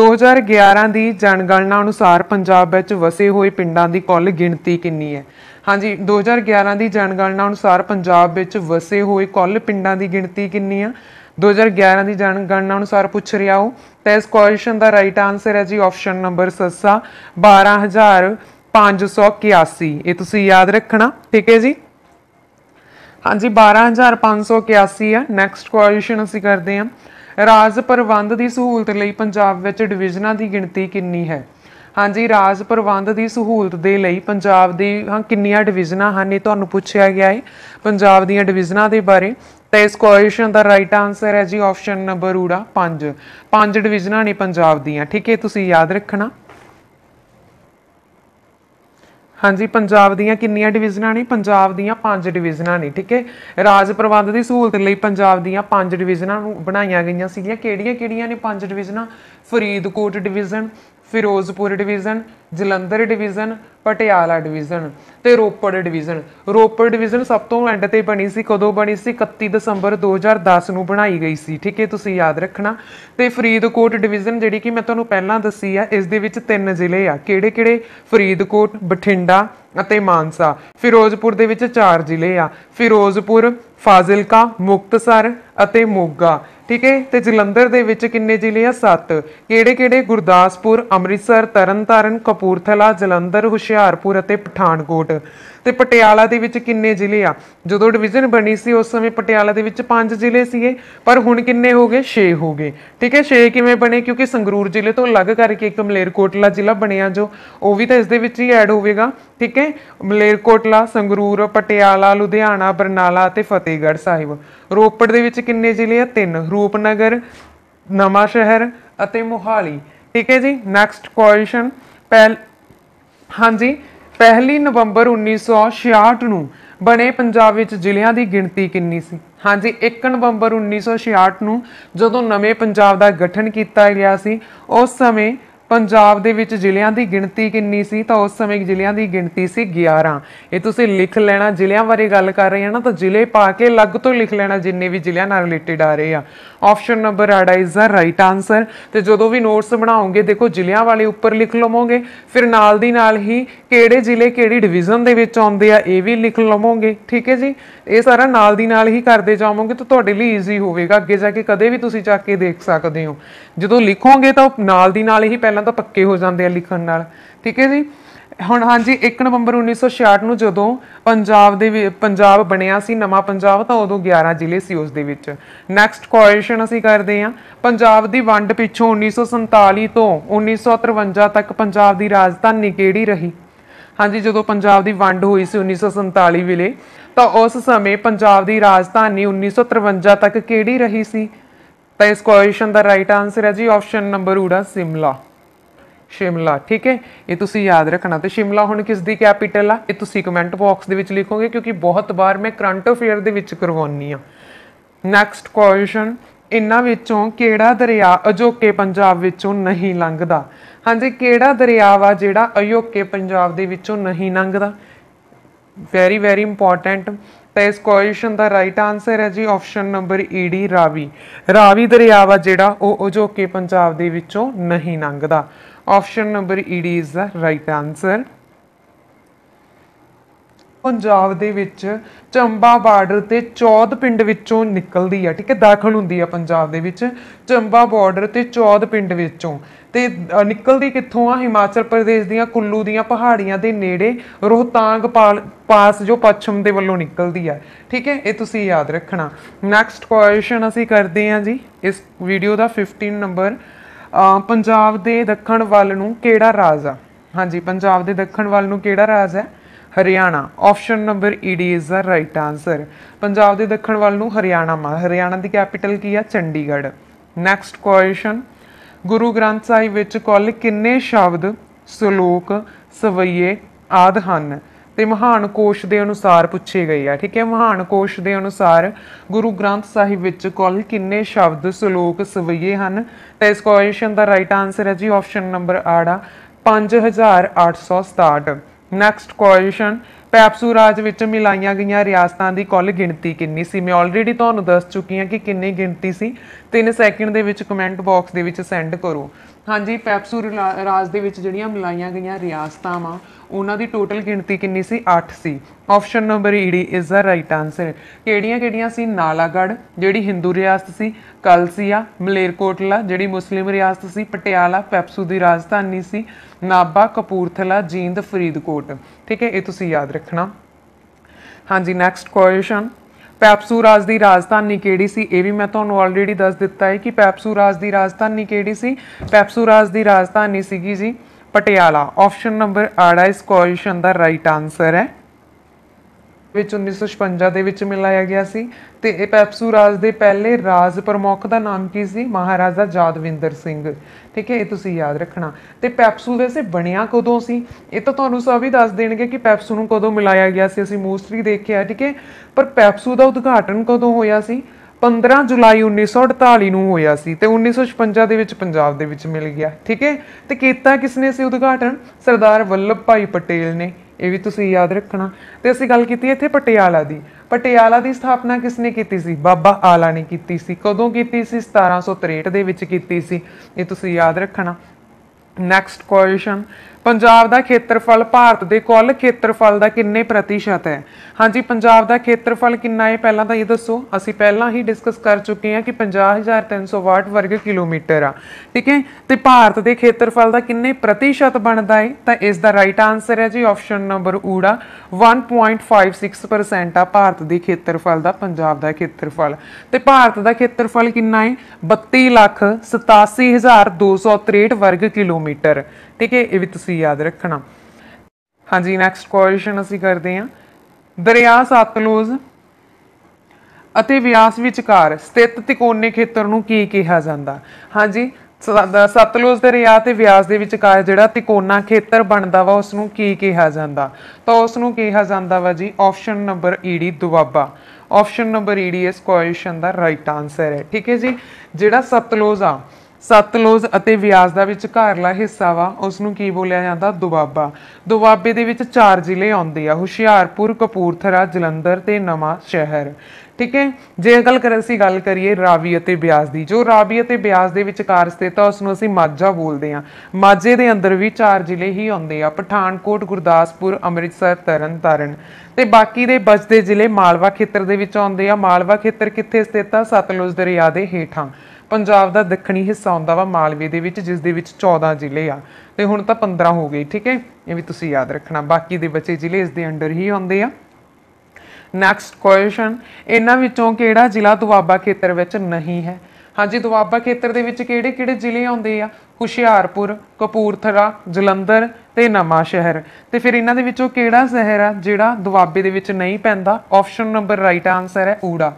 2011 ਦੀ ਜਨਗਣਨਾ ਅਨੁਸਾਰ ਪੰਜਾਬ ਵਿੱਚ ਵਸੇ ਹੋਏ ਪਿੰਡਾਂ ਦੀ ਕੁੱਲ ਗਿਣਤੀ ਕਿੰਨੀ ਹੈ ਹਾਂਜੀ 2011 ਦੀ ਜਨਗਣਨਾ ਅਨੁਸਾਰ ਪੰਜਾਬ ਵਿੱਚ ਵਸੇ ਹੋਏ ਕੁੱਲ ਪਿੰਡਾਂ ਦੀ ਗਿਣਤੀ ਕਿੰਨੀ ਆ 2011 ਦੀ ਜਨਗਣਨਾ ਅਨੁਸਾਰ ਪੁੱਛ ਰਿਹਾ ਹੂੰ ਤਾਂ ਇਸ ਕੁਐਸਚਨ ਦਾ ਰਾਈਟ ਆਨਸਰ ਹੈ ਜੀ ਆਪਸ਼ਨ ਨੰਬਰ ਸੱਸਾ 12581 ਇਹ ਤੁਸੀਂ ਯਾਦ ਰੱਖਣਾ ਠੀਕ ਹੈ ਜੀ ਹਾਂਜੀ 12581 ਆ ਨੈਕਸਟ ਕੁਐਸਚਨ ਅਸੀਂ ਕਰਦੇ ਹਾਂ ਰਾਜ ਪ੍ਰਬੰਧ ਦੀ ਸਹੂਲਤ ਲਈ ਪੰਜਾਬ ਵਿੱਚ ਡਿਵੀਜ਼ਨਾਂ ਦੀ ਗਿਣਤੀ ਕਿੰਨੀ ਹੈ ਹਾਂਜੀ ਰਾਜ ਪ੍ਰਬੰਧ ਦੀ ਸਹੂਲਤ ਦੇ ਲਈ ਪੰਜਾਬ ਦੀ ਹਾਂ ਕਿੰਨੀਆਂ ਡਿਵੀਜ਼ਨਾਂ ਹਨ ਇਹ ਤੁਹਾਨੂੰ ਪੁੱਛਿਆ ਗਿਆ ਹੈ ਪੰਜਾਬ ਦੀਆਂ ਡਿਵੀਜ਼ਨਾਂ ਦੇ ਬਾਰੇ ਤਾਂ ਇਸ ਕੁਐਸਚਨ ਦਾ ਰਾਈਟ ਆਨਸਰ ਹੈ ਜੀ ਆਪਸ਼ਨ ਨੰਬਰ ਊੜਾ 5 ਪੰਜ ਡਿਵੀਜ਼ਨਾਂ ਨੇ ਪੰਜਾਬ ਦੀਆਂ ਠੀਕ ਹੈ ਤੁਸੀਂ ਯਾਦ ਰੱਖਣਾ ਹਾਂਜੀ ਪੰਜਾਬ ਦੀਆਂ ਕਿੰਨੀਆਂ ਡਿਵੀਜ਼ਨਾਂ ਨੇ ਪੰਜਾਬ ਦੀਆਂ ਪੰਜ ਡਿਵੀਜ਼ਨਾਂ ਨੇ ਠੀਕ ਹੈ ਰਾਜ ਪ੍ਰਬੰਧ ਦੀ ਸਹੂਲਤ ਲਈ ਪੰਜਾਬ ਦੀਆਂ ਪੰਜ ਡਿਵੀਜ਼ਨਾਂ ਨੂੰ ਬਣਾਈਆਂ ਗਈਆਂ ਸੀਗੀਆਂ ਕਿਹੜੀਆਂ ਕਿਹੜੀਆਂ ਨੇ ਪੰਜ ਡਿਵੀਜ਼ਨਾਂ Faridkot division por division Jalandhar division Patiala division ਤੇ ਰੋਪੜ ਡਿਵੀਜ਼ਨ ਰੋਪੜ ਡਿਵੀਜ਼ਨ ਸਭ ਤੋਂ ਐਂਡ ਤੇ ਬਣੀ ਸੀ ਕਦੋਂ ਬਣੀ ਸੀ 31 ਦਸੰਬਰ 2010 ਨੂੰ ਬਣਾਈ ਗਈ ਸੀ ਠੀਕ ਹੈ ਤੁਸੀਂ ਯਾਦ ਰੱਖਣਾ ਤੇ ਫਰੀਦਕੋਟ ਡਿਵੀਜ਼ਨ ਜਿਹੜੀ ਕਿ ਮੈਂ ਤੁਹਾਨੂੰ ਪਹਿਲਾਂ ਦੱਸੀ ਆ ਇਸ ਦੇ ਵਿੱਚ ਤਿੰਨ ਜ਼ਿਲ੍ਹੇ ਆ ਕਿਹੜੇ ਕਿਹੜੇ ਫਰੀਦਕੋਟ ਬਠਿੰਡਾ ਅਤੇ ਮਾਨਸਾ ਫਿਰੋਜ਼ਪੁਰ ਦੇ ਵਿੱਚ ਚਾਰ ਜ਼ਿਲ੍ਹੇ ਆ ਫਿਰੋਜ਼ਪੁਰ ਫਾਜ਼ਿਲਕਾ ਮੁਕਤਸਰ ਅਤੇ ਮੋਗਾ ਠੀਕ ਹੈ ਤੇ ਜਲੰਧਰ ਦੇ ਵਿੱਚ ਕਿੰਨੇ ਜ਼ਿਲ੍ਹੇ ਆ ਸੱਤ ਕਿਹੜੇ ਕਿਹੜੇ ਗੁਰਦਾਸਪੁਰ ਅੰਮ੍ਰਿਤਸਰ ਤਰਨਤਾਰਨ ਕਪੂਰਥਲਾ ਜਲੰਧਰ ਹੁਸ਼ਿਆਰਪੁਰ ਅਤੇ ਪਠਾਨਕੋਟ ਤੇ ਪਟਿਆਲਾ ਦੇ ਵਿੱਚ ਕਿੰਨੇ ਜ਼ਿਲ੍ਹੇ ਆ ਜਦੋਂ ਡਿਵੀਜ਼ਨ ਬਣੀ ਸੀ ਉਸ ਸਮੇਂ ਪਟਿਆਲਾ ਦੇ ਵਿੱਚ 5 ਜ਼ਿਲ੍ਹੇ ਸੀਗੇ ਪਰ ਹੁਣ ਕਿੰਨੇ ਹੋ ਗਏ 6 ਹੋ ਗਏ ਠੀਕ ਹੈ 6 ਕਿਵੇਂ ਬਣੇ ਕਿਉਂਕਿ ਸੰਗਰੂਰ ਜ਼ਿਲ੍ਹੇ ਤੋਂ ਅਲੱਗ ਕਰਕੇ ਇੱਕ ਮਲੇਰਕੋਟਲਾ ਜ਼ਿਲ੍ਹਾ ਬਣਿਆ ਜੋ ਉਹ ਵੀ ਤਾਂ ਇਸ ਦੇ ਵਿੱਚ ਹੀ ਐਡ ਹੋਵੇਗਾ ਠੀਕ ਹੈ ਮਲੇਰਕੋਟਲਾ ਸੰਗਰੂਰ ਪਟਿਆਲਾ ਲੁਧਿਆਣਾ ਬਰਨਾਲਾ ਅਤੇ ਫਤਿਹਗੜ੍ਹ ਸਾਹਿਬ ਰੋਪੜ ਦੇ ਵਿੱਚ ਕਿੰਨੇ ਜ਼ਿਲ੍ਹੇ ਆ ਤਿੰਨ ਰੂਪਨਗਰ ਨਵਾਂ ਸ਼ਹਿਰ ਅਤੇ ਮੋਹਾਲੀ ਠੀਕ ਹੈ ਜੀ ਨੈਕਸਟ ਕੁਐਸਚਨ ਪਹਿਲ ਹਾਂਜੀ ਪਹਿਲੀ ਨਵੰਬਰ 1966 ਨੂੰ ਬਣੇ ਪੰਜਾਬ ਵਿੱਚ ਜ਼ਿਲ੍ਹਿਆਂ ਦੀ ਗਿਣਤੀ ਕਿੰਨੀ ਸੀ ਹਾਂਜੀ 1 ਨਵੰਬਰ 1966 ਨੂੰ ਜਦੋਂ ਨਵੇਂ ਪੰਜਾਬ ਦਾ ਗਠਨ ਕੀਤਾ ਗਿਆ ਸੀ ਉਸ ਸਮੇਂ ਪੰਜਾਬ ਦੇ ਵਿੱਚ ਜ਼ਿਲ੍ਹਿਆਂ ਦੀ ਗਿਣਤੀ ਕਿੰਨੀ ਸੀ ਤਾਂ ਉਸ ਸਮੇਂ ਜ਼ਿਲ੍ਹਿਆਂ ਦੀ ਗਿਣਤੀ ਸੀ 11 ਇਹ ਤੁਸੀਂ ਲਿਖ ਲੈਣਾ ਜ਼ਿਲ੍ਹਿਆਂ ਬਾਰੇ ਗੱਲ ਕਰ ਰਹੇ ਹਾਂ ਨਾ ਤਾਂ ਜ਼ਿਲ੍ਹੇ ਪਾ ਕੇ ਅਲੱਗ ਤੋਂ ਲਿਖ ਲੈਣਾ ਜਿੰਨੇ ਵੀ ਜ਼ਿਲ੍ਹਿਆਂ ਨਾਲ ਰਿਲੇਟਡ ਆ ਰਹੇ ਆ option number 8 is the right answer ਤੇ ਜਦੋਂ ਵੀ ਨੋਟਸ ਬਣਾਓਗੇ ਦੇਖੋ ਜ਼ਿਲ੍ਹਿਆਂ ਵਾਲੇ ਉੱਪਰ ਲਿਖ ਲਵੋਗੇ ਫਿਰ ਨਾਲ ਦੀ ਨਾਲ ਹੀ ਕਿਹੜੇ ਜ਼ਿਲ੍ਹੇ ਕਿਹੜੀ ਡਿਵੀਜ਼ਨ ਦੇ ਵਿੱਚ ਆਉਂਦੇ ਆ ਇਹ ਵੀ ਲਿਖ ਲਵੋਗੇ ਠੀਕ ਹੈ ਜੀ ਇਹ ਸਾਰਾ ਨਾਲ ਦੀ ਨਾਲ ਹੀ ਕਰਦੇ ਜਾਵੋਗੇ ਤਾਂ ਤੁਹਾਡੇ ਲਈ ਈਜ਼ੀ ਹੋਵੇਗਾ ਅੱਗੇ ਜਾ ਕੇ ਕਦੇ ਵੀ ਤੁਸੀਂ ਚੱਕ ਕੇ ਦੇਖ ਸਕਦੇ ਹੋ ਜਦੋਂ ਲਿਖੋਗੇ ਤਾਂ ਨਾਲ ਦੀ ਨਾਲ ਹੀ ਪਹਿਲਾਂ ਤਾਂ ਪੱਕੇ ਹੋ ਜਾਂਦੇ ਆ ਲਿਖਣ ਨਾਲ ਠੀਕ ਹੈ ਜੀ ਹੁਣ ਹਾਂਜੀ 1 ਨਵੰਬਰ 1966 ਨੂੰ ਜਦੋਂ ਪੰਜਾਬ ਦੇ ਪੰਜਾਬ ਬਣਿਆ ਸੀ ਨਵਾਂ ਪੰਜਾਬ ਤਾਂ ਉਦੋਂ 11 ਜ਼ਿਲ੍ਹੇ ਸੀ ਉਸ ਦੇ ਵਿੱਚ ਨੈਕਸਟ ਕੁਐਸਚਨ ਅਸੀਂ ਕਰਦੇ ਹਾਂ ਪੰਜਾਬ ਦੀ ਵੰਡ ਪਿੱਛੋਂ 1947 ਤੋਂ 1953 ਤੱਕ ਪੰਜਾਬ ਦੀ ਰਾਜਧਾਨੀ ਕਿਹੜੀ ਰਹੀ ਹਾਂਜੀ ਜਦੋਂ ਪੰਜਾਬ ਦੀ ਵੰਡ ਹੋਈ ਸੀ 1947 ਵੇਲੇ ਤਾਂ ਉਸ ਸਮੇਂ ਪੰਜਾਬ ਦੀ ਰਾਜਧਾਨੀ 1953 ਤੱਕ ਕਿਹੜੀ ਰਹੀ ਸੀ ਤਾਂ ਇਸ ਕੁਐਸਚਨ ਦਾ ਰਾਈਟ ਆਨਸਰ ਹੈ ਜੀ ਆਪਸ਼ਨ ਨੰਬਰ ਊੜਾ ਸਿਮਲਾ ਸ਼ਿਮਲਾ ਠੀਕ ਹੈ ਇਹ ਤੁਸੀਂ ਯਾਦ ਰੱਖਣਾ ਤੇ ਸ਼ਿਮਲਾ ਹੁਣ ਕਿਸ ਦੀ ਕੈਪੀਟਲ ਆ ਇਹ ਤੁਸੀਂ ਕਮੈਂਟ ਬਾਕਸ ਦੇ ਵਿੱਚ ਲਿਖੋਗੇ ਕਿਉਂਕਿ ਬਹੁਤ ਵਾਰ ਮੈਂ ਕਰੰਟ ਅਫੇਅਰ ਦੇ ਵਿੱਚ ਕਰਵਾਉਣੀ ਆ ਨੈਕਸਟ ਕੁਐਸਚਨ ਇਨ੍ਹਾਂ ਵਿੱਚੋਂ ਕਿਹੜਾ ਦਰਿਆ ਅਜੋਕੇ ਪੰਜਾਬ ਵਿੱਚੋਂ ਨਹੀਂ ਲੰਘਦਾ ਹਾਂਜੀ ਕਿਹੜਾ ਦਰਿਆ ਵਾ ਜਿਹੜਾ ਅਯੋਕੇ ਪੰਜਾਬ ਦੇ ਵਿੱਚੋਂ ਨਹੀਂ ਲੰਘਦਾ ਵੈਰੀ ਵੈਰੀ ਇੰਪੋਰਟੈਂਟ ਤਾਂ ਇਸ ਕੁਐਸਚਨ ਦਾ ਰਾਈਟ ਆਨਸਰ ਹੈ ਜੀ ਆਪਸ਼ਨ ਨੰਬਰ ਈਡੀ ਰਾਵੀ ਰਾਵੀ ਦਰਿਆ ਵਾ ਜਿਹੜਾ ਉਹ ਅਜੋਕੇ ਪੰਜਾਬ ਦੇ ਵਿੱਚੋਂ ਨਹੀਂ ਲੰਘਦਾ ਆਪਸ਼ਨ ਨੰਬਰ ਈਡੀ is the right answer Punjab ਦੇ ਵਿੱਚ ਚੰਬਾ ਬਾਰਡਰ ਤੇ 14 ਪਿੰਡ ਵਿੱਚੋਂ ਨਿਕਲਦੀ ਆ ਠੀਕ ਹੈ ਦਾਖਲ ਹੁੰਦੀ ਆ ਪੰਜਾਬ ਦੇ ਵਿੱਚ ਚੰਬਾ ਬਾਰਡਰ ਤੇ 14 ਪਿੰਡ ਵਿੱਚੋਂ ਤੇ ਨਿਕਲਦੀ ਕਿੱਥੋਂ ਆ ਹਿਮਾਚਲ ਪ੍ਰਦੇਸ਼ ਦੀਆਂ ਕੁੱਲੂ ਦੀਆਂ ਪਹਾੜੀਆਂ ਦੇ ਨੇੜੇ ਰੋਹਤਾਂਗ ਪਾਸ ਜੋ ਪੱਛਮ ਦੇ ਵੱਲੋਂ ਨਿਕਲਦੀ ਆ ਠੀਕ ਹੈ ਇਹ ਤੁਸੀਂ ਯਾਦ ਰੱਖਣਾ ਨੈਕਸਟ ਕੁਐਸਚਨ ਅਸੀਂ ਕਰਦੇ ਆ ਜੀ ਇਸ ਵੀਡੀਓ ਦਾ 15 ਨੰਬਰ ਪੰਜਾਬ ਦੇ ਦੱਖਣ ਵੱਲ ਨੂੰ ਕਿਹੜਾ ਰਾਜ ਆ ਹਾਂਜੀ ਪੰਜਾਬ ਦੇ ਦੱਖਣ ਵੱਲ ਨੂੰ ਕਿਹੜਾ ਰਾਜ ਹੈ Haryana option number ED is the right answer Punjab ਦੇ ਦੱਖਣ ਵੱਲ ਨੂੰ ਹਰਿਆਣਾ ਮਾ ਹਰਿਆਣਾ ਦੀ ਕੈਪੀਟਲ ਕੀ ਆ ਚੰਡੀਗੜ੍ਹ ਨੈਕਸਟ ਕੁਐਸਚਨ ਗੁਰੂ ਗ੍ਰੰਥ ਸਾਹਿਬ ਵਿੱਚ ਕੁੱਲ ਕਿੰਨੇ ਸ਼ਬਦ ਸ਼ਲੋਕ ਸਵਈਏ ਆਦ ਹਨ ਤੇ ਮਹਾਨ ਕੋਸ਼ ਦੇ ਅਨੁਸਾਰ ਪੁੱਛੇ ਗਏ ਆ ਠੀਕ ਹੈ ਮਹਾਨ ਕੋਸ਼ ਦੇ ਅਨੁਸਾਰ ਗੁਰੂ ਗ੍ਰੰਥ ਸਾਹਿਬ ਵਿੱਚ ਕੁੱਲ ਕਿੰਨੇ ਸ਼ਬਦ ਸ਼ਲੋਕ ਸਵਈਏ ਹਨ ਤਾਂ ਇਸ ਕੁਐਸਚਨ ਦਾ ਰਾਈਟ ਆਨਸਰ ਹੈ ਜੀ ਆਪਸ਼ਨ ਨੰਬਰ ਆੜਾ 5867 ਨੈਕਸਟ ਕੁਐਸਚਨ ਪੈਪਸੂ ਰਾਜ ਵਿੱਚ ਮਿਲਾਈਆਂ ਗਈਆਂ ਰਿਆਸਤਾਂ ਦੀ ਕੁੱਲ ਗਿਣਤੀ ਕਿੰਨੀ ਸੀ ਮੈਂ ਆਲਰੇਡੀ ਤੁਹਾਨੂੰ ਦੱਸ ਚੁੱਕੀ ਹਾਂ ਕਿ ਕਿੰਨੀ ਗਿਣਤੀ ਸੀ 3 ਸੈਕਿੰਡ ਦੇ ਵਿੱਚ ਕਮੈਂਟ ਬਾਕਸ ਦੇ ਵਿੱਚ ਸੈਂਡ ਕਰੋ ਹਾਂਜੀ ਪੈਪਸੂ ਰਾਜ ਦੇ ਵਿੱਚ ਜਿਹੜੀਆਂ ਮਿਲਾਈਆਂ ਗਈਆਂ ਰਿਆਸਤਾਂ ਵਾ ਉਹਨਾਂ ਦੀ ਟੋਟਲ ਗਿਣਤੀ ਕਿੰਨੀ ਸੀ 8 ਸੀ ਆਪਸ਼ਨ ਨੰਬਰ ਈਡੀ ਇਜ਼ ਦਾ ਰਾਈਟ ਆਨਸਰ ਕਿਹੜੀਆਂ-ਕਿਹੜੀਆਂ ਸੀ ਨਾਲਾਗੜ ਜਿਹੜੀ ਹਿੰਦੂ ਰਿਆਸਤ ਸੀ ਕਲਸੀਆ ਮਲੇਰਕੋਟਲਾ ਜਿਹੜੀ ਮੁਸਲਿਮ ਰਿਆਸਤ ਸੀ ਪਟਿਆਲਾ ਪੈਪਸੂ ਦੀ ਰਾਜਧਾਨੀ ਸੀ ਨਾਬਾ ਕਪੂਰਥਲਾ ਜੀਂਦ ਫਰੀਦਕੋਟ ਠੀਕ ਹੈ ਇਹ ਤੁਸੀਂ ਯਾਦ ਰੱਖਣਾ ਹਾਂਜੀ ਨੈਕਸਟ ਕੁਐਸਚਨ ਪੈਪਸੂ ਰਾਜ ਦੀ ਰਾਜਧਾਨੀ ਕਿਹੜੀ ਸੀ ਇਹ ਵੀ ਮੈਂ ਤੁਹਾਨੂੰ ਆਲਰੇਡੀ ਦੱਸ ਦਿੱਤਾ ਹੈ ਕਿ ਪੈਪਸੂ ਰਾਜ ਦੀ ਰਾਜਧਾਨੀ ਕਿਹੜੀ ਸੀ ਪੈਪਸੂ ਰਾਜ ਦੀ ਰਾਜਧਾਨੀ ਸੀਗੀ ਜੀ ਪਟਿਆਲਾ ਆਪਸ਼ਨ ਨੰਬਰ ਆੜਾ ਇਸ ਕੁਐਸਚਨ ਦਾ ਰਾਈਟ ਆਨਸਰ ਹੈ ਵਿੱਚ 1956 ਦੇ ਵਿੱਚ ਮਿਲਾਇਆ ਗਿਆ ਸੀ ਤੇ ਇਹ ਪੈਪਸੂ ਰਾਜ ਦੇ ਪਹਿਲੇ ਰਾਜ ਪ੍ਰਮੁੱਖ ਦਾ ਨਾਮ ਕੀ ਸੀ ਮਹਾਰਾਜਾ ਜਾਦਵਿੰਦਰ ਸਿੰਘ ਠੀਕ ਹੈ ਇਹ ਤੁਸੀਂ ਯਾਦ ਰੱਖਣਾ ਤੇ ਪੈਪਸੂ ਵੈਸੇ ਬਣਿਆ ਕਦੋਂ ਸੀ ਇਹ ਤਾਂ ਤੁਹਾਨੂੰ ਸਭ ਹੀ ਦੱਸ ਦੇਣਗੇ ਕਿ ਪੈਪਸੂ ਨੂੰ ਕਦੋਂ ਮਿਲਾਇਆ ਗਿਆ ਸੀ ਅਸੀਂ ਮੋਸਟਲੀ ਦੇਖਿਆ ਠੀਕ ਹੈ ਪਰ ਪੈਪਸੂ ਦਾ ਉਦਘਾਟਨ ਕਦੋਂ ਹੋਇਆ ਸੀ 15 ਜੁਲਾਈ 1948 ਨੂੰ ਹੋਇਆ ਸੀ ਤੇ 1956 ਦੇ ਵਿੱਚ ਪੰਜਾਬ ਦੇ ਵਿੱਚ ਮਿਲ ਗਿਆ ਠੀਕ ਹੈ ਤੇ ਕੀਤਾ ਕਿਸਨੇ ਸੀ ਉਦਘਾਟਨ ਸਰਦਾਰ ਵੱਲਭ ਭਾਈ ਪਟੇਲ ਨੇ ਇਹ ਵੀ ਤੁਸੀਂ ਯਾਦ ਰੱਖਣਾ ਤੇ ਅਸੀਂ ਗੱਲ ਕੀਤੀ ਇੱਥੇ ਪਟਿਆਲਾ ਦੀ ਪਟਿਆਲਾ ਦੀ ਸਥਾਪਨਾ ਕਿਸਨੇ ਕੀਤੀ ਸੀ ਬਾਬਾ ਆਲਾ ਨੇ ਕੀਤੀ ਸੀ ਕਦੋਂ ਕੀਤੀ ਸੀ 1763 ਦੇ ਵਿੱਚ ਕੀਤੀ ਸੀ ਇਹ ਤੁਸੀਂ ਯਾਦ ਰੱਖਣਾ ਨੈਕਸਟ ਕੁਐਸਚਨ ਪੰਜਾਬ ਦਾ ਖੇਤਰਫਲ ਭਾਰਤ ਦੇ ਕੁੱਲ ਖੇਤਰਫਲ ਦਾ ਕਿੰਨੇ ਪ੍ਰਤੀਸ਼ਤ ਹੈ ਹਾਂਜੀ ਪੰਜਾਬ ਦਾ ਖੇਤਰਫਲ ਕਿੰਨਾ ਹੈ ਪਹਿਲਾਂ ਤਾਂ ਇਹ ਦੱਸੋ ਅਸੀਂ ਪਹਿਲਾਂ ਹੀ ਡਿਸਕਸ ਕਰ ਚੁੱਕੇ ਹਾਂ ਕਿ 50362 ਵਰਗ ਕਿਲੋਮੀਟਰ ਆ ਠੀਕ ਹੈ ਤੇ ਭਾਰਤ ਦੇ ਖੇਤਰਫਲ ਦਾ ਕਿੰਨੇ ਪ੍ਰਤੀਸ਼ਤ ਬਣਦਾ ਹੈ ਤਾਂ ਇਸ ਦਾ ਰਾਈਟ ਆਨਸਰ ਹੈ ਜੀ ਆਪਸ਼ਨ ਨੰਬਰ ਊੜਾ 1.56% ਆ ਭਾਰਤ ਦੇ ਖੇਤਰਫਲ ਦਾ ਪੰਜਾਬ ਦਾ ਖੇਤਰਫਲ ਤੇ ਭਾਰਤ ਦਾ ਖੇਤਰਫਲ ਕਿੰਨਾ ਹੈ 32 ਲੱਖ 87263 ਵਰਗ ਕਿਲੋਮੀਟਰ ਠੀਕ ਹੈ ਇਹ ਵੀ ਤੁਸੀਂ ਯਾਦ ਰੱਖਣਾ ਹਾਂਜੀ ਨੈਕਸਟ ਕੁਐਸਚਨ ਅਸੀਂ ਕਰਦੇ ਹਾਂ ਦਰਿਆ ਸਤਲੁਜ ਅਤੇ ਵਿਆਸ ਵਿਚਕਾਰ ਸਥਿਤ ਤਿਕੋਣੇ ਖੇਤਰ ਨੂੰ ਕੀ ਕਿਹਾ ਜਾਂਦਾ ਹਾਂਜੀ ਸਤਲੁਜ ਦਰਿਆ ਤੇ ਵਿਆਸ ਦੇ ਵਿਚਕਾਰ ਜਿਹੜਾ ਤਿਕੋਣਾ ਖੇਤਰ ਬਣਦਾ ਵਾ ਉਸ ਨੂੰ ਕੀ ਕਿਹਾ ਜਾਂਦਾ ਤਾਂ ਉਸ ਨੂੰ ਕਿਹਾ ਜਾਂਦਾ ਵਾ ਜੀ ਆਪਸ਼ਨ ਨੰਬਰ ਈਡੀ ਦੁਆਬਾ ਆਪਸ਼ਨ ਨੰਬਰ ਈਡੀ ਇਸ ਕੁਐਸਚਨ ਦਾ ਰਾਈਟ ਆਨਸਰ ਹੈ ਠੀਕ ਹੈ ਜੀ ਜਿਹੜਾ ਸਤਲੁਜ ਆ ਸਤਲੁਜ ਅਤੇ ਵਿਆਸ ਦਾ ਵਿਚਕਾਰਲਾ ਹਿੱਸਾ ਵਾ ਉਸ ਨੂੰ ਕੀ ਬੋਲਿਆ ਜਾਂਦਾ ਦੁਆਬਾ ਦੁਆਬੇ ਦੇ ਵਿੱਚ ਚਾਰ ਜ਼ਿਲ੍ਹੇ ਆਉਂਦੇ ਆ ਹੁਸ਼ਿਆਰਪੁਰ ਕਪੂਰਥਲਾ ਜਲੰਧਰ ਤੇ ਨਵਾਂ ਸ਼ਹਿਰ ਠੀਕ ਹੈ ਜੇ ਅਗਲ ਕਰ ਅਸੀਂ ਗੱਲ ਕਰੀਏ ਰਾਵੀ ਅਤੇ ਬਿਆਸ ਦੀ ਜੋ ਰਾਵੀ ਅਤੇ ਬਿਆਸ ਦੇ ਵਿਚਕਾਰ ਸਥਿਤ ਆ ਉਸ ਨੂੰ ਅਸੀਂ ਮਾਝਾ ਬੋਲਦੇ ਆ ਮਾਝੇ ਦੇ ਅੰਦਰ ਵੀ ਚਾਰ ਜ਼ਿਲ੍ਹੇ ਹੀ ਆਉਂਦੇ ਆ ਪਠਾਨਕੋਟ ਗੁਰਦਾਸਪੁਰ ਅੰਮ੍ਰਿਤਸਰ ਤਰਨਤਾਰਨ ਤੇ ਬਾਕੀ ਦੇ ਬਚਦੇ ਜ਼ਿਲ੍ਹੇ ਮਾਲਵਾ ਖੇਤਰ ਦੇ ਵਿੱਚ ਆਉਂਦੇ ਆ ਮਾਲਵਾ ਖੇਤਰ ਕਿੱਥੇ ਸਥਿਤ ਆ ਸਤਲੁਜ ਦਰਿਆ ਦੇ ਹੇਠਾਂ ਪੰਜਾਬ ਦਾ ਦੱਖਣੀ ਹਿੱਸਾ ਆਉਂਦਾ ਵਾ ਮਾਲਵੇ ਦੇ ਵਿੱਚ ਜਿਸ ਦੇ ਵਿੱਚ 14 ਜ਼ਿਲ੍ਹੇ ਆ ਤੇ ਹੁਣ ਤਾਂ 15 ਹੋ ਗਏ ਠੀਕ ਹੈ ਇਹ ਵੀ ਤੁਸੀਂ ਯਾਦ ਰੱਖਣਾ ਬਾਕੀ ਦੇ ਬਚੇ ਜ਼ਿਲ੍ਹੇ ਇਸ ਦੇ ਅੰਡਰ ਹੀ ਆਉਂਦੇ ਆ ਨੈਕਸਟ ਕੁਐਸਚਨ ਇਹਨਾਂ ਵਿੱਚੋਂ ਕਿਹੜਾ ਜ਼ਿਲ੍ਹਾ ਦੁਆਬਾ ਖੇਤਰ ਵਿੱਚ ਨਹੀਂ ਹੈ ਹਾਂਜੀ ਦੁਆਬਾ ਖੇਤਰ ਦੇ ਵਿੱਚ ਕਿਹੜੇ ਕਿਹੜੇ ਜ਼ਿਲ੍ਹੇ ਆਉਂਦੇ ਆ ਹੁਸ਼ਿਆਰਪੁਰ ਕਪੂਰਥਲਾ ਜਲੰਧਰ ਤੇ ਨਵਾਂ ਸ਼ਹਿਰ ਤੇ ਫਿਰ ਇਹਨਾਂ ਦੇ ਵਿੱਚੋਂ ਕਿਹੜਾ ਸ਼ਹਿਰ ਆ ਜਿਹੜਾ ਦੁਆਬੇ ਦੇ ਵਿੱਚ ਨਹੀਂ ਪੈਂਦਾ ਆਪਸ਼ਨ ਨੰਬਰ ਰਾਈਟ ਆਨਸਰ ਹੈ ਊੜਾ